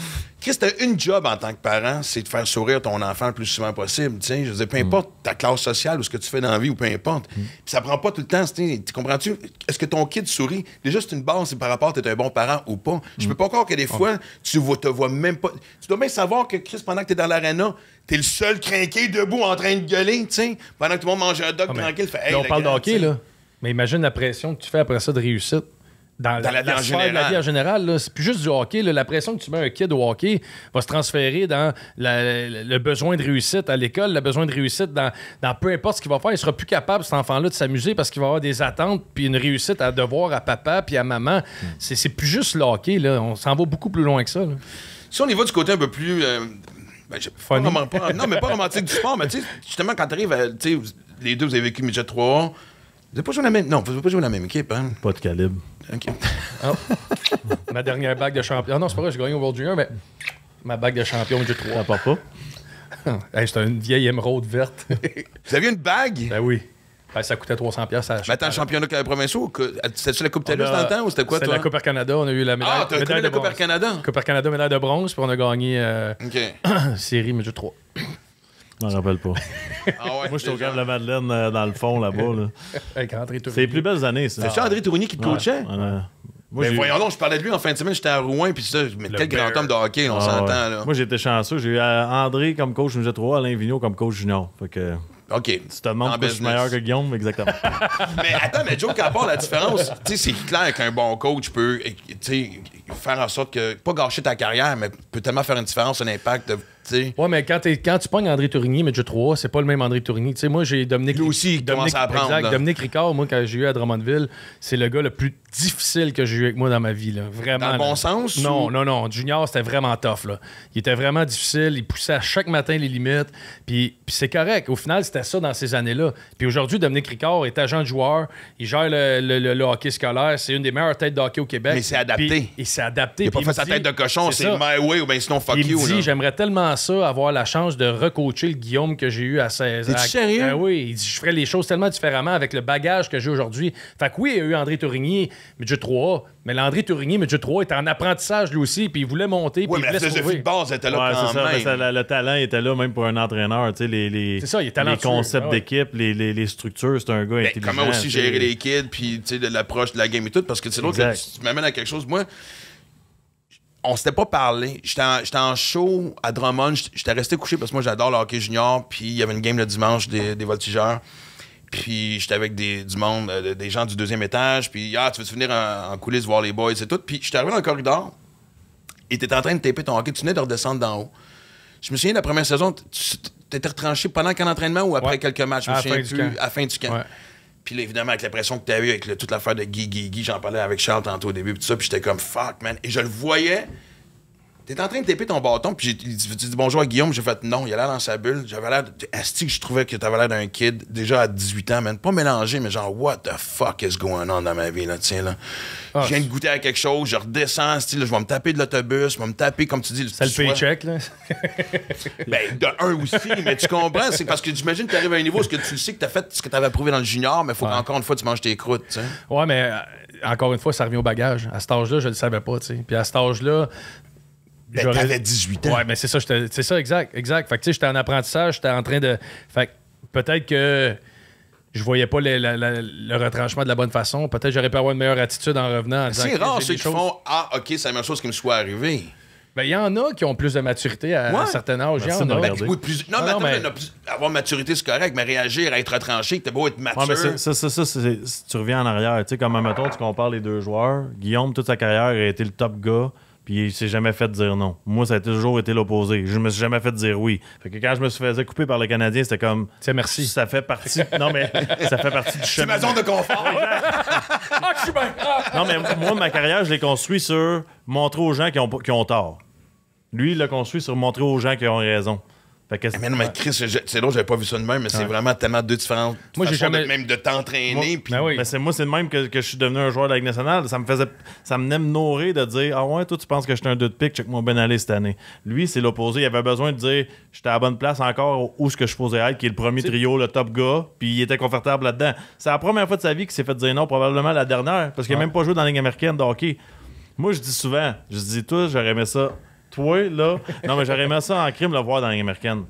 Chris, t'as une job en tant que parent, c'est de faire sourire ton enfant le plus souvent possible. Je veux dire, peu mm. importe ta classe sociale ou ce que tu fais dans la vie ou peu importe. Mm. ça prend pas tout le temps. Tu comprends-tu? Est-ce que ton kid sourit? Déjà, c'est une base par rapport à es un bon parent ou pas. Je Je peux mm. pas croire que des ah. fois, tu vois, te vois même pas. Tu dois bien savoir que Chris, pendant que tu es dans l'arena, es le seul crinqué debout en train de gueuler, sais, Pendant que tout le monde mange un dog ah, tranquille. Fait, on parle d'hockey, là. Mais imagine la pression que tu fais après ça de réussite dans, dans, la, vie en général. c'est plus juste du hockey. La pression que tu mets un kid au hockey va se transférer dans le besoin de réussite à l'école, le besoin de réussite dans, peu importe ce qu'il va faire. Il sera plus capable, cet enfant-là, de s'amuser parce qu'il va avoir des attentes puis une réussite à devoir à papa puis à maman. Hmm. C'est plus juste le hockey. Là. On s'en va beaucoup plus loin que ça. Si on y va du côté un peu plus. Euh, ben, non, mais pas romantique du sport, mais justement, quand tu arrives Les deux, vous avez vécu Midget 3 Vous n'avez pas joué la même. Non, vous n'avez pas joué la même équipe. Hein? Pas de calibre. Ah. ma dernière bague de champion. Ah non, c'est pas vrai, j'ai gagné au World Junior, mais ma bague de champion du 3. Ça pas? C'était une vieille émeraude verte. Vous aviez une bague? Ben oui. Ben, ça coûtait 300 pièces. Mais attends, championnat provincial, c'était la Coupe Talus dans le temps ou c'était quoi, toi? C'était la Coupe Air Canada, on a eu la médaille, ah, as médaille la Coupe Air Canada? Coupe Air Canada, médaille de bronze, puis on a gagné euh, série, mais 3. Je m'en rappelle pas. Ah Moi, je suis au Camp de la Madeleine euh, dans le fond là-bas. Avec André C'est les plus belles années, ça. C'est André Tournier qui te coachait? Mais ben, voyons donc, je parlais de lui en fin de semaine, j'étais à Rouen, puis ça, mais quel grand homme de hockey, on ah, s'entend là. Moi, j'étais chanceux. J'ai eu euh, André comme coach nous trois, Alain Vigneault comme coach junior. OK. tu te demandes je suis meilleur que Guillaume, exactement. Mais attends, mais Joe Capon, la différence, tu sais, c'est clair qu'un bon coach peut, faire en sorte que, pas gâcher ta carrière, mais peut tellement faire une différence, un impact oui, mais quand, tu pognes André Tourigny, mais Midget 3, c'est pas le même André Tourigny. moi, j'ai Dominique. Lui aussi, il commence à apprendre. Dominique Ricard, moi, quand j'ai eu à Drummondville, c'est le gars le plus difficile que j'ai eu avec moi dans ma vie. Là. Vraiment. Dans le bon sens Non, non, non. Junior, c'était vraiment tough. Là. Il était vraiment difficile. Il poussait à chaque matin les limites. Puis, c'est correct. Au final, c'était ça dans ces années-là. Puis aujourd'hui, Dominique Ricard est agent de joueur. Il gère le, hockey scolaire. C'est une des meilleures têtes de hockey au Québec. Mais c'est adapté. il s'est adapté. Il n'a pas fait sa tête de cochon. C'est my way ou bien sinon fuck il you. Dit, J'aimerais tellement ça avoir la chance de recoacher le Guillaume que j'ai eu à 16 ans. Ben oui, il dit Je ferais les choses tellement différemment avec le bagage que j'ai aujourd'hui. Fait que oui, il y a eu André Tourigny, Dieu 3 mais l'André Tourigny, Dieu 3 était en apprentissage lui aussi, puis il voulait monter. Oui, mais la philosophie de base était là ouais, quand Ça, le talent était là même pour un entraîneur. Tu sais, les, les, les concepts ah d'équipe, les, les, structures, c'est un gars ben, intelligent. Comment aussi gérer les kids, puis l'approche de la game et tout, parce que sinon, tu m'amènes à quelque chose. Moi, on s'était pas parlé. J'étais en, show à Drummond. J'étais resté couché parce que moi, j'adore le hockey junior. Puis il y avait une game le dimanche des, voltigeurs. Puis j'étais avec du monde, euh, des gens du deuxième étage. Puis, ah, tu veux -tu venir en, coulisses voir les boys et tout. Puis j'étais arrivé dans le corridor. Et t'étais en train de taper ton hockey. Tu venais de redescendre d'en haut. Je me souviens, de la première saison, t'étais retranché pendant qu'un entraînement ou après quelques matchs. Je à fin du camp. Puis là, évidemment, avec la pression que tu as eue avec toute l'affaire de Guy, Guy, Guy, j'en parlais avec Charles tantôt au début, puis ça, puis j'étais comme fuck, man. Et je le voyais, T'es en train de taper ton bâton, puis j'ai dis bonjour à Guillaume, j'ai fait non, il a l'air dans sa bulle. J'avais l'air. que je trouvais que t'avais l'air d'un kid, déjà à 18 ans, man. Pas mélangé, mais genre, what the fuck is going on dans ma vie, là, tiens, là. Ah, je viens de goûter à quelque chose, je redescends, style, je vais me taper de l'autobus, je vais me taper, comme tu dis. C'est le paycheck, là. ben, de un aussi, mais tu comprends, c'est parce que j'imagine que t'arrives à un niveau, ce que tu sais que t'as fait, ce que t'avais prouvé dans le junior, mais faut encore une fois, tu manges tes croûtes, tu sais. Ouais, mais euh, encore une fois, ça revient au bagage. À cet âge-là, je le savais pas, tu sais. Puis à cet âge-là, ben, J'avais 18 ans. Ouais, mais c'est ça, c'est ça, exact, exact. Fait que tu sais, j'étais en apprentissage, j'étais en train de. Fait peut-être que je voyais pas le retranchement de la bonne façon. Peut-être j'aurais pu avoir une meilleure attitude en revenant. C'est rare ceux qui font Ah, ok, c'est la même chose qui me soit arrivée. Ben, il y en a qui ont plus de maturité à, un certain âge. Ben, non, mais, avoir maturité, c'est correct, mais réagir, à être retranché, t'es beau être mature. mais ça, ça, ça tu reviens en arrière. Tu sais, comme, tu compares les deux joueurs. Guillaume, toute sa carrière, a été le top gars. Puis il s'est jamais fait dire non. Moi, ça a toujours été l'opposé. Je me suis jamais fait dire oui. Fait que quand je me suis fait couper par le Canadien, c'était comme. Tiens merci. Ça fait partie. Non, mais ça fait partie du chemin. C'est ma zone de confort. Ah, je suis bien. non, mais moi, ma carrière, je l'ai construit sur montrer aux gens qui ont, qui ont tort. Lui, il l'a construit sur montrer aux gens qui ont raison. Eh, mais non, mais Chris, c'est long, j'avais pas vu ça de même, mais c'est vraiment tellement deux différentes. Moi, j'ai jamais. même de t'entraîner. Puis... Ben moi, c'est de même que, je suis devenu un joueur de la Ligue nationale. Ça me faisait. Ça me nourrir de dire Ah ouais, toi, tu penses que j'étais un 2 de pique, check mon Ben aller cette année. Lui, c'est l'opposé. Il avait besoin de dire J'étais à la bonne place encore où ce que je posais être, qui est le premier trio, le top gars, puis il était confortable là-dedans. C'est la première fois de sa vie qu'il s'est fait dire non, probablement la dernière, parce qu'il n'a même pas joué dans la Ligue américaine de hockey. Moi, je dis souvent Je dis, tout, j'aurais aimé ça toi, là. Non, mais j'aurais aimé ça en crime le voir dans les américaines.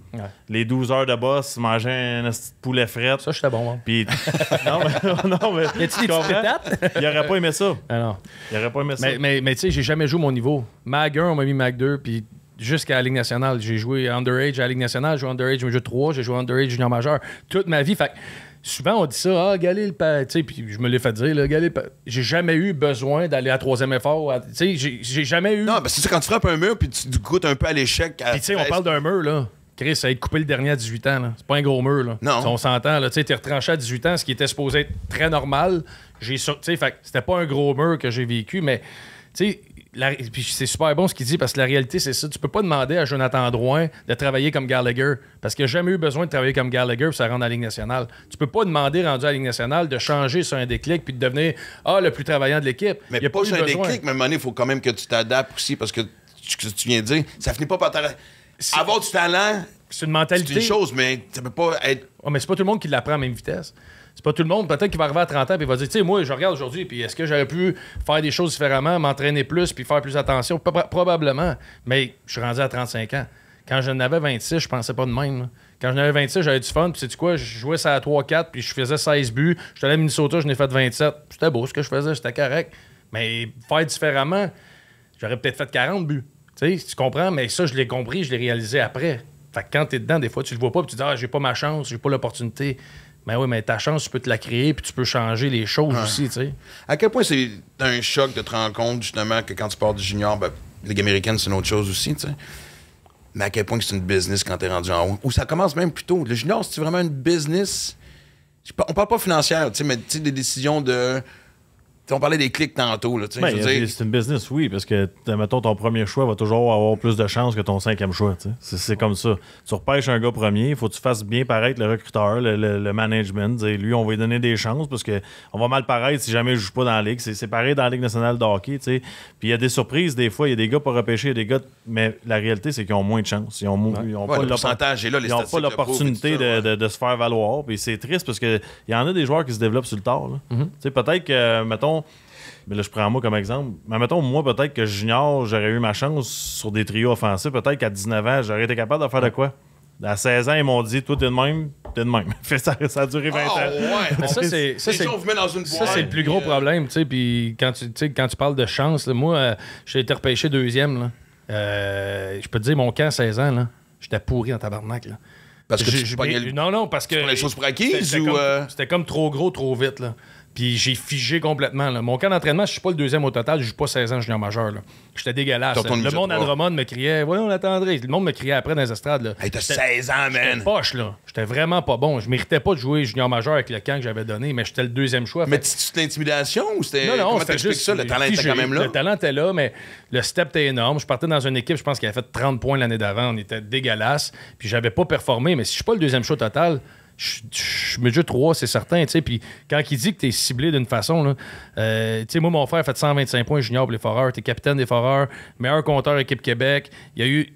Les 12 heures de boss, manger un poulet frais. Ça, j'étais bon, Puis. non, mais. Non, mais y a-tu des petites Il aurait pas aimé ça. Ah, non. Il aurait pas aimé ça. Mais, tu sais, j'ai jamais joué mon niveau. Mag 1, on m'a mis Mag 2, puis jusqu'à la Ligue nationale. J'ai joué underage à la Ligue nationale, j'ai joué underage j'ai joué 3, j'ai joué underage junior majeur. Toute ma vie. Fait souvent on dit ça, ah, Galil, tu sais, puis je me l'ai fait dire, là, j'ai jamais eu besoin d'aller à troisième effort, tu sais, j'ai jamais eu. Non, parce ben, que c'est quand tu frappes un mur, puis tu goûtes un peu à l'échec. Puis tu sais, on parle d'un mur, là. Chris, ça a été coupé le dernier à 18 ans. là. C'est pas un gros mur. Là. Non. Si on s'entend. là. Tu sais, t'es retranché à 18 ans, ce qui était supposé être très normal. J'ai sorti. Fait c'était pas un gros mur que j'ai vécu, mais tu sais, puis c'est super bon ce qu'il dit parce que la réalité, c'est ça. Tu peux pas demander à Jonathan Drouin de travailler comme Gallagher parce qu'il n'a jamais eu besoin de travailler comme Gallagher pour ça rendre à la Ligue nationale. Tu peux pas demander, rendu à la Ligue nationale, de changer sur un déclic puis de devenir ah, le plus travaillant de l'équipe. Mais Il a pas, sur un déclic, mais il faut quand même que tu t'adaptes aussi parce que ce que tu viens de dire, ça finit pas par Avoir du talent, c'est une mentalité. C'est une chose, mais ça peut pas être. Oh, mais c'est pas tout le monde qui l'apprend à la même vitesse. C'est pas tout le monde. Peut-être qu'il va arriver à 30 ans et va dire, tu sais, moi, je regarde aujourd'hui, puis est-ce que j'aurais pu faire des choses différemment, m'entraîner plus, puis faire plus attention? Probablement. Mais je suis rendu à 35 ans. Quand j'en avais 26, je pensais pas de même. Quand j'en avais 26, j'avais du fun. Puis, sais quoi, je jouais ça à 3-4, puis je faisais 16 buts. Je suis allé à Minnesota, je n'ai fait 27. C'était beau ce que je faisais, c'était correct. Mais faire différemment, j'aurais peut-être fait 40 buts. Tu comprends, mais ça, je l'ai compris, je l'ai réalisé après. Fait que quand t'es dedans, des fois, tu le vois pas, puis tu te dis, ah, j'ai pas ma chance, j'ai pas l'opportunité. Mais ben oui, mais ta chance, tu peux te la créer, puis tu peux changer les choses aussi, tu sais. À quel point c'est un choc de te rendre compte, justement, que quand tu pars du junior, ben, Ligue américaine, c'est une autre chose aussi, tu sais. Mais à quel point c'est une business quand t'es rendu en haut. Ou ça commence même plus tôt. Le junior, c'est vraiment une business. On parle pas financière, tu sais, mais tu sais, des décisions de on parlait des clics tantôt. Là, ben, C'est une business, oui, parce que, mettons, ton premier choix va toujours avoir plus de chances que ton cinquième choix. C'est comme ça. Tu repêches un gars premier, il faut que tu fasses bien paraître le recruteur, le, management. Lui, on va lui donner des chances parce qu'on va mal paraître si jamais je joue pas dans la Ligue. C'est pareil dans la Ligue nationale de hockey. Puis il y a des surprises, des fois, il y a des gars pour repêchés, des gars. Mais la réalité, c'est qu'ils ont moins de chances. Ils n'ont pas l'opportunité de, de, se faire valoir. Puis c'est triste parce qu'il y en a des joueurs qui se développent sur le tard. Mm-hmm. Peut-être que, mettons, mais là, je prends moi comme exemple. Mais mettons, moi, peut-être que junior, j'aurais eu ma chance sur des trios offensifs. Peut-être qu'à 19 ans, j'aurais été capable de faire de quoi? À 16 ans, ils m'ont dit, toi, t'es de même, t'es de même. ça, a duré 20 ah, ans. Ouais. ça, c'est, ça, c'est, le plus gros euh, problème. puis quand tu, sais quand tu parles de chance, moi, euh, j'ai été repêché deuxième. Euh, je peux te dire, mon camp, 16 ans, là, j'étais pourri en tabarnak. Parce que tu, non, non, parce que. les choses pour C'était comme trop gros, trop vite. Là. Puis j'ai figé complètement. Là. Mon camp d'entraînement, je suis pas le deuxième au total, je ne joue pas 16 ans junior majeur. J'étais dégueulasse. Le monde à Drummond me criait, Voyons, on attendrait. Le monde me criait après dans les estrades. Là. Hey, 16 ans, man! poche, là. J'étais vraiment pas bon. Je méritais pas de jouer junior majeur avec le camp que j'avais donné, mais j'étais le deuxième choix. Mais c'était intimidation ou c'était. Non, non, C'était juste. ça? Le talent était quand même là. Le talent était là, mais le step était énorme. Je partais dans une équipe, je pense qu'elle avait fait 30 points l'année d'avant. On était dégueulasse. Puis j'avais pas performé, mais si je suis pas le deuxième choix total, je, me jure 3, c'est certain. Puis quand il dit que tu es ciblé d'une façon, là, euh, moi, mon frère a fait 125 points junior pour les Foreurs. Tu es capitaine des Foreurs, meilleur compteur équipe Québec. Il y a eu.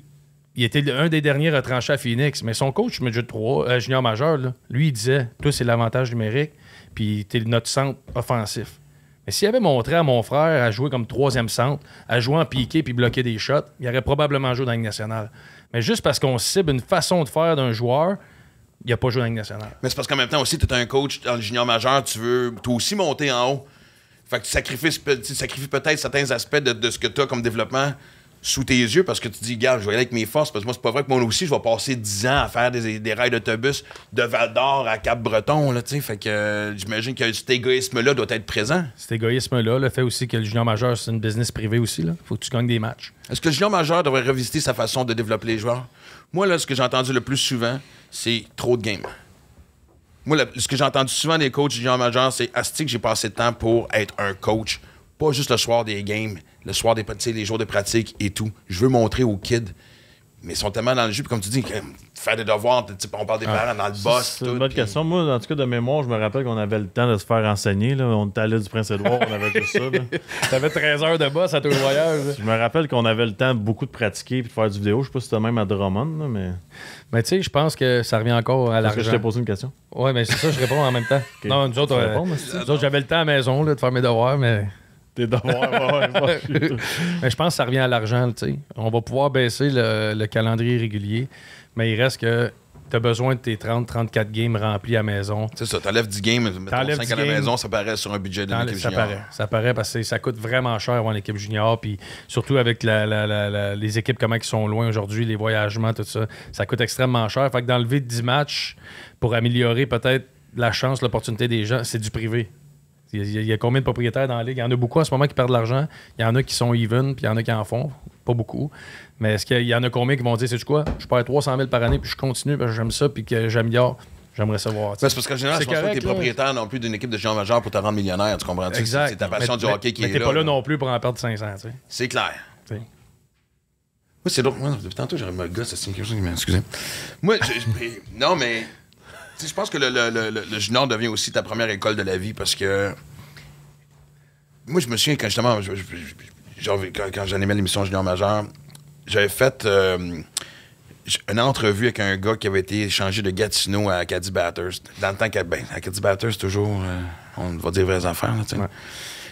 Il était un des derniers retranchés à Phoenix, mais son coach, me jure 3, junior majeur, lui, il disait Toi, c'est l'avantage numérique, puis tu es notre centre offensif. Mais s'il avait montré à mon frère à jouer comme troisième centre, à jouer en piqué puis bloquer des shots, il aurait probablement joué dans la nationale. Mais juste parce qu'on cible une façon de faire d'un joueur, il a pas joué en Ligue nationale. Mais c'est parce qu'en même temps aussi, tu es un coach dans le junior majeur, tu veux toi aussi monter en haut. Fait que tu sacrifices peut-être certains aspects de, ce que tu as comme développement sous tes yeux parce que tu dis, gars, je vais aller avec mes forces parce que moi, c'est pas vrai que moi aussi, je vais passer 10 ans à faire des, rails d'autobus de Val d'Or à Cap-Breton. fait que euh, j'imagine que cet égoïsme-là doit être présent. Cet égoïsme-là, le fait aussi que le junior majeur, c'est une business privé aussi. Là. Faut que tu gagnes des matchs. Est-ce que le junior majeur devrait revisiter sa façon de développer les joueurs? Moi, là, ce que j'ai entendu le plus souvent, c'est trop de games. Moi, ce que j'ai entendu souvent des coachs du majeur, c'est Asti que j'ai passé de temps pour être un coach. Pas juste le soir des games, le soir des les jours de pratique et tout. Je veux montrer aux kids mais ils sont tellement dans le jus puis comme tu dis, faire des devoirs, on parle des ah, parents dans le boss. C'est une bonne question. Moi, en tout cas, de mémoire, je me rappelle qu'on avait le temps de se faire enseigner. Là. On était allé du Prince-Édouard, on avait tout ça. T'avais 13 heures de boss à les voyages je me rappelle qu'on avait le temps beaucoup de pratiquer et de faire du vidéo. Je sais pas si c'était même à Drummond, mais. Mais tu sais, je pense que ça revient encore à l'argent. est-ce que je t'ai posé une question. Oui, mais c'est ça, je réponds en même temps. Non, euh, hein? nous autres, j'avais le temps à la maison de faire mes devoirs, mais Mais je pense que ça revient à l'argent, tu sais. On va pouvoir baisser le, calendrier régulier, mais il reste que tu as besoin de tes 30-34 games remplis à maison. C'est ça, t'enlèves 10 games, 5 à la maison, ça paraît sur un budget de l'équipe junior. ça paraît parce que ça coûte vraiment cher en équipe junior, puis surtout avec les équipes comment qui sont loin aujourd'hui, les voyagements, tout ça, ça coûte extrêmement cher. Fait que d'enlever 10 matchs pour améliorer peut-être la chance, l'opportunité des gens, c'est du privé. Il y, a, combien de propriétaires dans la ligue? Il y en a beaucoup en ce moment qui perdent de l'argent. Il y en a qui sont even, puis il y en a qui en font. Pas beaucoup. Mais est-ce qu'il y en a combien qui vont dire, c'est quoi? Je perds 300 000 par année, puis je continue, parce que j'aime ça, puis que j'améliore. J'aimerais savoir. C'est parce qu'en général, je pense correct, pas que t'es propriétaire non plus d'une équipe de géants majeurs pour te rendre millionnaire, tu comprends? Exact. C'est ta passion du hockey qui est là. Mais t'es pas là non plus pour en perdre 500, tu sais. C'est clair. Moi, c'est l'autre. Moi, depuis tantôt, j'aurais me gosse, c'est quelque chose qui m'a. Excusez. Moi, je, non, mais je pense que le, junior devient aussi ta première école de la vie parce que. Moi, je me souviens quand justement. quand, j'animais l'émission Junior Major, j'avais fait euh, une entrevue avec un gars qui avait été échangé de Gatineau à Caddy Batters. Dans le temps qu'à ben, à Batters, toujours, euh, on va dire vrais affaires.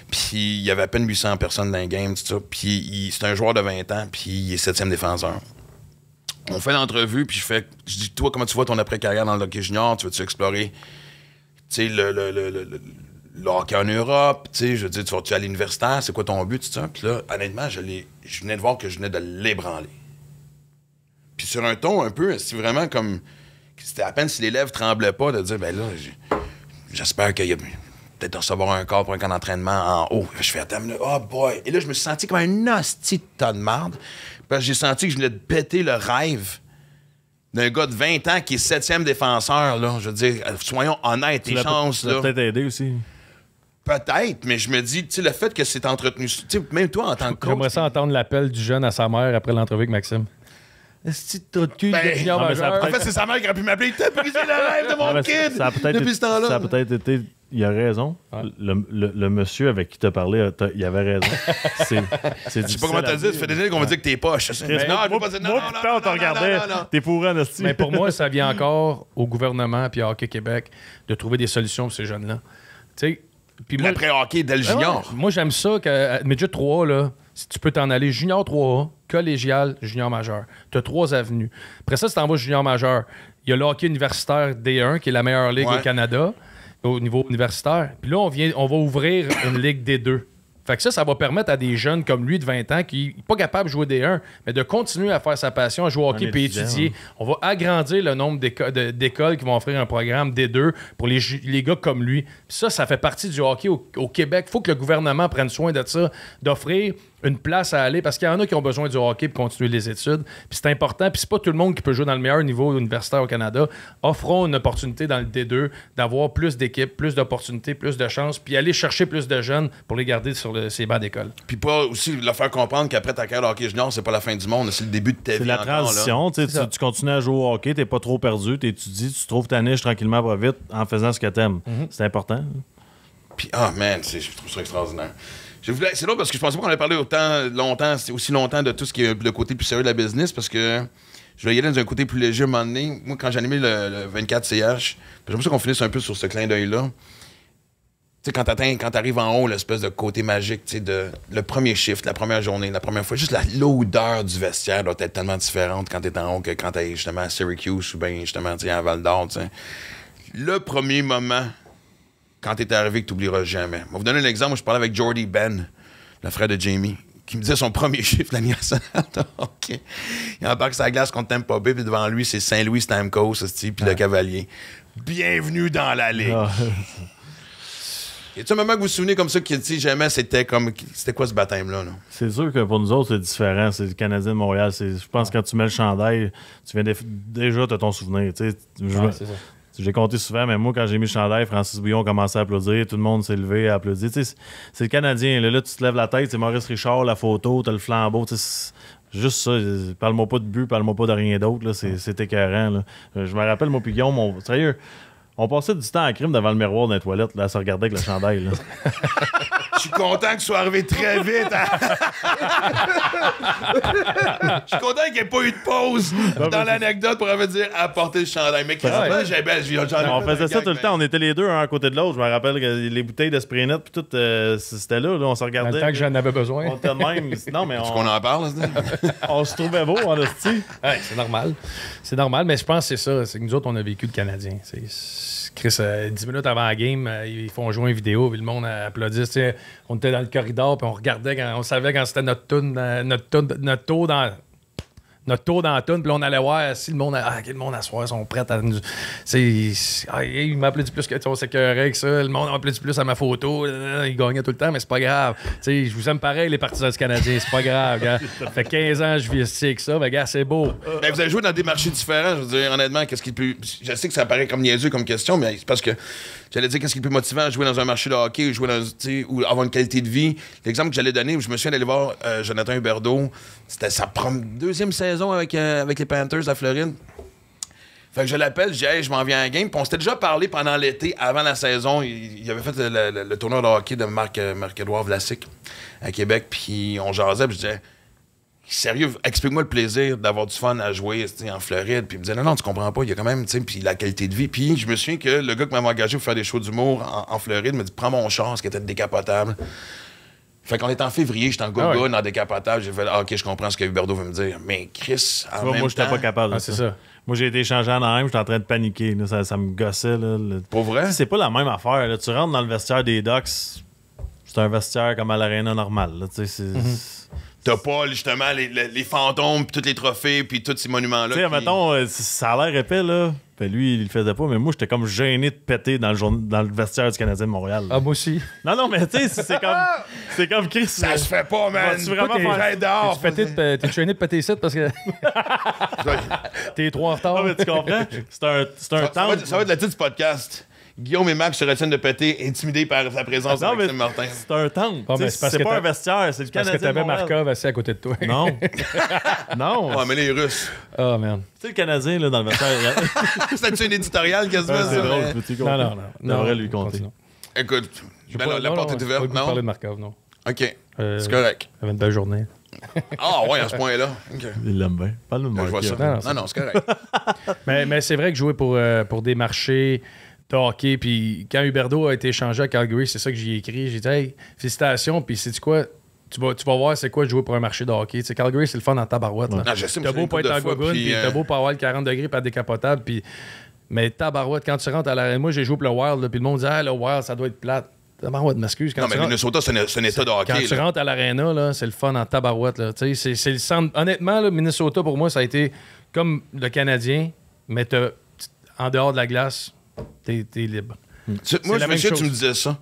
Puis il y avait à peine 800 personnes dans le game, tout ça. Puis c'est un joueur de 20 ans, puis il est septième défenseur on fait l'entrevue, puis je fais, je dis, toi, comment tu vois ton après-carrière dans le hockey junior? Tu veux-tu explorer, tu sais, le, hockey en Europe? Tu sais, je dis, tu vas-tu à l'universitaire? C'est quoi ton but? Tu sais, puis là, honnêtement, je, je venais de voir que je venais de l'ébranler. Puis sur un ton un peu, c'est vraiment comme, c'était à peine si l'élève tremblait pas de dire, ben là, j'espère qu'il y a peut-être recevoir un corps pour un camp d'entraînement en haut. Je fais, attends, oh boy. Et là, je me suis senti comme un hostie de tas de marde. Parce j'ai senti que je venais de péter le rêve d'un gars de 20 ans qui est septième défenseur. Là. Je veux dire, euh, soyons honnêtes, tu chances. Ça peut-être aidé aussi. Peut-être, mais je me dis, tu le fait que c'est entretenu. Même toi, en tant que J'aimerais ça entendre l'appel du jeune à sa mère après l'entrevue avec Maxime. Est-ce que tu ben, tué En fait, c'est sa mère qui a pu m'appeler. T'as brisé le rêve de mon kid! Ça, depuis ce temps-là. Ça a peut-être été. Il a raison. Le, monsieur avec qui tu as parlé, euh, il avait raison. c'est, c'est Je sais pas comment t'as dit. Ça fait des années qu'on va dire que t'es poche. non, moi, je pas dire non, Moi, putain, on t'en regardait. T'es pourri en Mais pour moi, ça vient encore au gouvernement puis à Hockey Québec de trouver des solutions pour ces jeunes-là. Tu sais, puis moi, après hockey dès ben junior. moi, j'aime ça que euh, déjà, 3, là, si tu peux t'en aller junior 3 collégial, junior majeur. Tu as trois avenues. Après ça, c'est tu vas junior majeur, il y a le hockey universitaire D1, qui est la meilleure ligue au Canada, au niveau universitaire. Puis là, on, vient, on va ouvrir une ligue D2. Fait que ça, ça va permettre à des jeunes comme lui de 20 ans qui n'est pas capable de jouer d 1, mais de continuer à faire sa passion, à jouer au hockey et étudier. Hein. On va agrandir le nombre d'écoles qui vont offrir un programme D2 pour les, gars comme lui. ça, ça fait partie du hockey au, au Québec. Il faut que le gouvernement prenne soin de ça, d'offrir une place à aller parce qu'il y en a qui ont besoin du hockey pour continuer les études. Puis c'est important. Puis c'est pas tout le monde qui peut jouer dans le meilleur niveau universitaire au Canada. Offrons une opportunité dans le D2 d'avoir plus d'équipes, plus d'opportunités, plus de chances, puis aller chercher plus de jeunes pour les garder sur le, ces bancs d'école. Puis pas aussi leur faire comprendre qu'après ta carrière hockey junior, c'est pas la fin du monde, c'est le début de ta vie. C'est la transition. tu, continues à jouer au hockey, t'es pas trop perdu, tu t'étudies, tu trouves ta niche tranquillement, pas vite, en faisant ce que t'aimes. aimes. Mhm. C'est important. Puis, ah man, je trouve ça extraordinaire. C'est là parce que je pensais pas qu'on allait parler autant longtemps, aussi longtemps de tout ce qui est le côté plus sérieux de la business parce que je vais y aller d'un côté plus léger à un moment donné. Moi, quand j'animais le, 24CH, j'ai l'impression qu'on finisse un peu sur ce clin d'œil-là. Tu sais, quand tu quand t'arrives en haut, l'espèce de côté magique, tu de le premier shift, la première journée, la première fois, juste la, l'odeur du vestiaire doit être tellement différente quand tu es en haut que quand t'es justement à Syracuse ou bien justement, à Val d'Or, Le premier moment quand t'es arrivé que t'oublieras jamais. Je vais vous donner un exemple. je parlais avec Jordy Ben, le frère de Jamie, qui me disait son premier chiffre l'année nationale. OK. Il embarque sa glace contre Tampa Bay, puis devant lui, c'est Saint-Louis, type, puis le Cavalier. Bienvenue dans la Ligue. Et ah. tu un moment que vous vous souvenez comme ça qui dit jamais c'était comme c'était quoi ce baptême là, C'est sûr que pour nous autres c'est différent, c'est le Canadien de Montréal, je pense que quand tu mets le chandail, tu viens déjà de ton souvenir, tu sais, j'ai compté souvent, mais moi, quand j'ai mis le Francis Bouillon commençait à applaudir, tout le monde s'est levé à applaudir. C'est le Canadien. Là, tu te lèves la tête, c'est Maurice Richard, la photo, t'as le flambeau. Juste ça, parle-moi pas de but, parle-moi pas de rien d'autre. C'est écœurant. Euh, je me rappelle, mon pigon, mon. Sérieux, on passait du temps à crime devant le miroir dans les toilettes, là, à se regarder avec le chandail. Je suis content que ce soit arrivé très vite. Hein. Je suis content qu'il n'y ait pas eu de pause dans l'anecdote pour avoir dire apporter le chandail. Mais carrément, j'ai belle. On faisait ça tout le temps. On était les deux, un à côté de l'autre. Je me rappelle que les bouteilles de spray net, puis tout, euh, c'était là, là, On se regardait. Tant que j'en avais besoin. On était même. Non, mais on. qu'on en parle, On se trouvait beau, en a Ouais, c'est normal. C'est normal, mais je pense que c'est ça. C'est que nous autres, on a vécu le Canadien. C'est Chris, euh, dix 10 minutes avant la game, euh, ils font jouer une vidéo, puis le monde applaudit. on était dans le corridor, puis on regardait, quand, on savait quand c'était notre tour, euh, notre, tour, notre tour dans, notre tour d'Anton, puis on allait voir si le monde, ah, le monde à soir sont prêts à nous. C'est, ah, ils m'appelaient du plus que on s'écœurait que ça, le monde du plus à ma photo, euh, il gagnait tout le temps, mais c'est pas grave. Tu je vous aime pareil, les partisans du Canadien, c'est pas grave. Ça fait 15 ans que je vis ici que ça, mais gars, c'est beau. Ben, vous avez joué dans des marchés différents, je veux dire, honnêtement, qu'est-ce qui peut. Je sais que ça paraît comme niaiseux comme question, mais c'est parce que j'allais dire qu'est-ce qui peut motiver motivant à jouer dans un marché de hockey ou jouer dans, ou avoir une qualité de vie. L'exemple que j'allais donner, je me suis allé voir euh, Jonathan Huberdeau, c'était sa deuxième saison euh, avec, les Panthers à Floride. Fait que je l'appelle, je je m'en viens à la game. on s'était déjà parlé pendant l'été, avant la saison. Il, avait fait le, tournoi de hockey de euh, Marc-Édouard Vlasic à Québec. Puis on jasait, je disais, sérieux, explique-moi le plaisir d'avoir du fun à jouer en Floride. Puis il me disait, non, non, tu comprends pas, il y a quand même puis la qualité de vie. Puis je me souviens que le gars qui m'avait engagé pour faire des shows d'humour en, Floride me dit, prends mon char, ce qui était décapotable. Fait qu'on est en février, j'étais en ah go en décapotable. J'ai fait, ah, OK, je comprends ce que Huberto veut me dire. Mais Chris, en vois, moi, j'étais pas capable. Ah, c'est ça. Moi, j'ai été changé en arme, j'étais en train de paniquer. ça, ça, me gossait. Là, Pour vrai? C'est pas la même affaire. Là. Tu rentres dans le vestiaire des Docks. c'est un vestiaire comme à l'aréna normal. Tu sais, c'est... Mhm t'as pas justement les, les, fantômes, puis tous les trophées, puis tous ces monuments-là. Tu sais, euh, ça a l'air épais, là. Ben lui, il le faisait pas, mais moi, j'étais comme gêné de péter dans le, dans le vestiaire du Canadien de Montréal. Ah, moi aussi. Non, non, mais tu sais, c'est comme. C'est comme Chris. Ça se fait pas, man. Tu vraiment faire tu T'es gêné de péter ici, parce que. T'es trop en retard. mais tu comprends? C'est un, temps. Ça va, être, ça être le titre du podcast. Guillaume et Max se retiennent de péter, intimidés par la présence de ah, Martin. C'est un temple. Ah, c'est pas un vestiaire, c'est le Canadien. Parce que t'avais Markov assis à côté de toi. Non. non. Ah, mais les Russes. Oh, man. Tu sais, le Canadien, là, dans le vestiaire. C'est tu un éditorial, quasiment, ah, C'est drôle, mais... Non, non, non. On devrait lui compter. Écoute, ben la porte est ouverte, non? Je parler de Markov, non. OK. Euh, c'est correct. avait une belle Ah ouais, à ce point-là. Il l'aime bien. Parle-nous de Markov. Non, non, c'est correct. mais mais c'est vrai que jouer pour, euh, pour des marchés de hockey. Puis quand Huberto a été échangé à Calgary, c'est ça que j'ai écrit. J'ai dit, hey, félicitations. Puis c'est quoi? Tu vas, tu vas voir c'est quoi jouer pour un marché de hockey. Calgary, c'est le fun en tabarouette. Là. Ah, t'as beau pas être en gogoon, puis t'as euh, beau pas avoir le 40 degrés pas décapotable. Puis... Mais tabarouette, quand tu rentres à l'arène, moi j'ai joué pour le Wild, puis le monde dit, ah, le Wild, ça doit être plate. Tabarouette, m'excuse. Non, mais Minnesota, c'est un, état de hockey. Quand tu rentres à l'aréna, c'est le fun en tabarouette. Là. le centre. Honnêtement, Minnesota, pour moi, ça a été comme le Canadien, mais en dehors de la glace, T'es libre. Hmm. moi, je me tu me disais ça.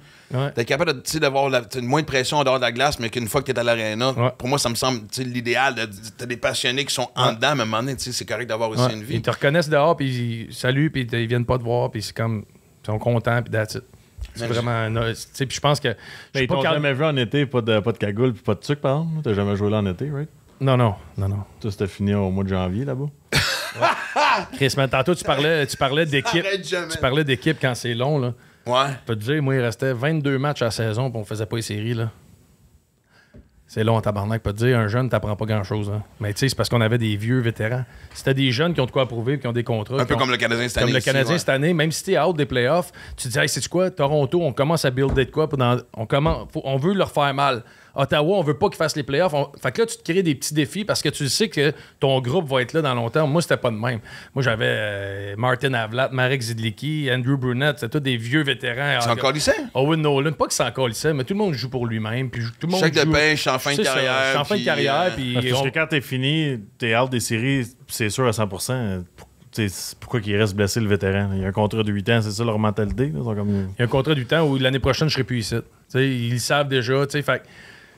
T'es capable d'avoir moins de pression en dehors de la glace, mais qu'une fois que t'es à l'aréna, pour moi, ça me semble l'idéal. De, t'as des passionnés qui sont en dedans, à un moment donné, c'est correct d'avoir aussi une vie. Ils te reconnaissent dehors, puis ils saluent, puis ils viennent pas te voir, puis c'est comme. Ils sont contents, puis that's it. C'est vraiment. Puis je pense que. Mais t'as jamais vu en été, pas de, cagoule, puis pas de sucre, par exemple. T'as jamais joué là en été, right? Non, non, non, non. Tout c'était fini au mois de janvier là-bas. Chris, mais tantôt, tu parlais, tu parlais d'équipe. Tu parlais d'équipe quand c'est long, là. Ouais. Je peux te dire, moi, il restait 22 matchs à la saison, et on faisait pas les séries, C'est long en tabarnak. peux te dire, un jeune, t'apprends pas grand-chose. Hein. Mais tu sais, c'est parce qu'on avait des vieux vétérans. C'était des jeunes qui ont de quoi approuver, qui ont des contrats. Un peu comme le Canadien cette année. Comme le Canadien cette année, même si t'es out des playoffs, tu te dis, c'est quoi, Toronto, on commence à builder de quoi. Dans... On, commence... on veut leur faire mal. Ottawa, on veut pas qu'ils fassent les playoffs. Fait que là, tu te crées des petits défis parce que tu sais que ton groupe va être là dans longtemps. Moi, c'était pas de même. Moi, j'avais euh, Martin Avlat, Marek Zidlicki, Andrew Brunette, C'est tous des vieux vétérans. C'est encore lycée? Owen Nolan, pas que c'est encore lycée, mais tout le monde joue pour lui-même. Puis tout Chaque de pêche, en fin de carrière. en fin de carrière. Euh, puis, parce que quand t'es fini, t'es hors des séries, c'est sûr à 100%. pourquoi qu'il reste blessé le vétéran? Il y a un contrat de 8 ans, c'est ça leur mentalité? comme... Il y a un contrat de 8 ans où l'année prochaine, je serai plus ici. ils le savent déjà. Fait,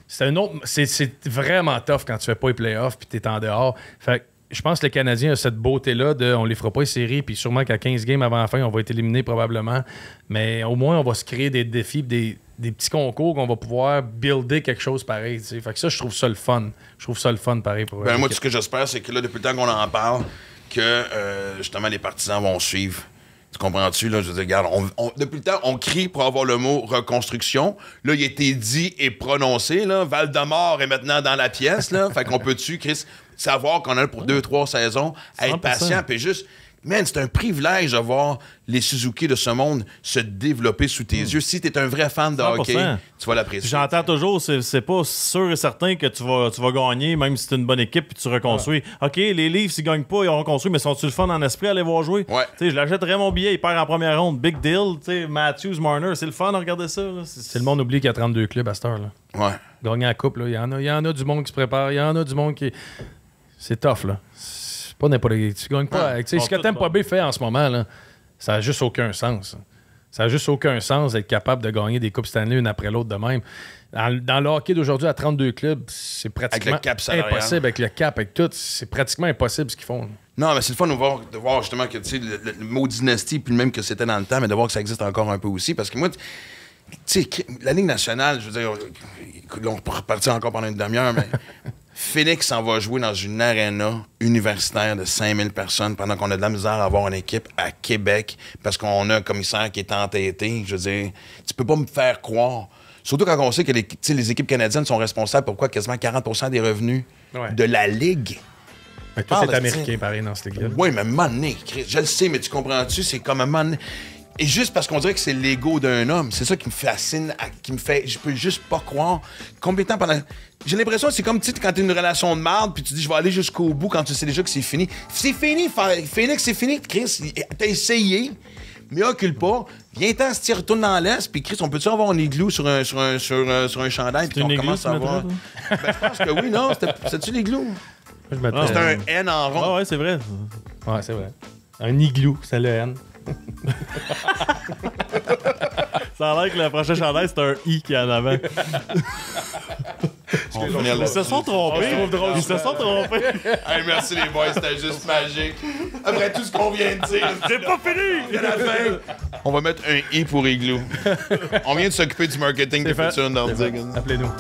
c'est un autre. C'est vraiment tough quand tu fais pas les playoffs puis t'es en dehors. Fait je pense que le Canadien a cette beauté-là de on les fera pas les séries, puis sûrement qu'à 15 games avant la fin, on va être éliminé probablement. Mais au moins, on va se créer des défis, des, des petits concours qu'on va pouvoir builder quelque chose pareil. ça, je trouve ça le fun. Je trouve ça le fun pareil pour ben, Moi, ce que j'espère, c'est que là, depuis le temps qu'on en parle, que euh, justement les partisans vont suivre tu comprends-tu, là? Je veux dire, regarde, depuis le temps, on crie pour avoir le mot reconstruction. Là, il a été dit et prononcé, là. Valdemar est maintenant dans la pièce, là. fait qu'on peut-tu, Chris, savoir qu'on a pour deux, trois saisons, à être patient, puis juste man, c'est un privilège de voir les Suzuki de ce monde se développer sous tes hmm. yeux. Si tu es un vrai fan de hockey, tu vas l'apprécier. J'entends toujours, c'est pas sûr et certain que tu vas, tu vas gagner, même si tu une bonne équipe puis tu reconstruis. Ah. OK, les Leafs, ils gagnent pas, ils ont reconstruit, mais sont ils le fun en esprit à aller voir jouer? Ouais. je l'achète mon billet, il perd en première ronde. Big deal. T'sais, Matthews, Marner, c'est le fun de regarder ça. C'est le monde oublie qu'il y a 32 clubs à cette heure. Là. Ouais. Gagner la coupe, il y, en a, il y en a du monde qui se prépare, il y en a du monde qui. C'est tough, là pas n'importe Tu gagnes pas. ce que pas Bay fait en ce moment, là, ça n'a juste aucun sens. Ça n'a juste aucun sens d'être capable de gagner des Coupes Stanley une après l'autre de même. Dans, dans le hockey d'aujourd'hui, à 32 clubs, c'est pratiquement impossible. Avec le cap, avec tout, c'est pratiquement impossible ce qu'ils font. Non, mais c'est le fun de voir, justement que le, le, mot dynastie, puis le même que c'était dans le temps, mais de voir que ça existe encore un peu aussi. Parce que moi, tu sais, la Ligue nationale, je veux dire, on, peut encore pendant une demi-heure, mais Félix en va jouer dans une arena universitaire de 5000 personnes pendant qu'on a de la misère à avoir une équipe à Québec parce qu'on a un commissaire qui est entêté. Je veux dire, tu peux pas me faire croire. Surtout quand on sait que les, les équipes canadiennes sont responsables pour quoi? Quasiment 40 des revenus de la Ligue. Mais c'est américain, pareil, dans cette ligue-là. Oui, mais mané, je le sais, mais tu comprends-tu? C'est comme un mané. Et juste parce qu'on dirait que c'est l'ego d'un homme, c'est ça qui me fascine, qui me fait. Je peux juste pas croire. Combien de pendant. J'ai l'impression que c'est comme quand t'es une relation de merde, puis tu dis je vais aller jusqu'au bout quand tu sais déjà que c'est fini. C'est fini, Félix, c'est fini. Chris, t'as essayé, mais occupe pas. Viens-t'en, se tire, retourne dans l'Est, puis Chris, on peut-tu avoir un igloo sur un, sur un, sur euh, un, chandail, on commence à voir. Ben, je pense que oui, non, c'était-tu l'igloo? C'était un N en rond. Ah ouais, c'est vrai. Ouais, c'est vrai. Un igloo, c'est le N. Ça a l'air que le prochain chandail, c'est un i qui est en avant. Ils se sont trompés. Ils se sont trompés. merci les boys, c'était juste magique. Après tout ce qu'on vient de dire, c'est pas fini. La fin. On va mettre un i pour igloo. On vient de s'occuper du marketing des futurs nordiques. Appelez-nous.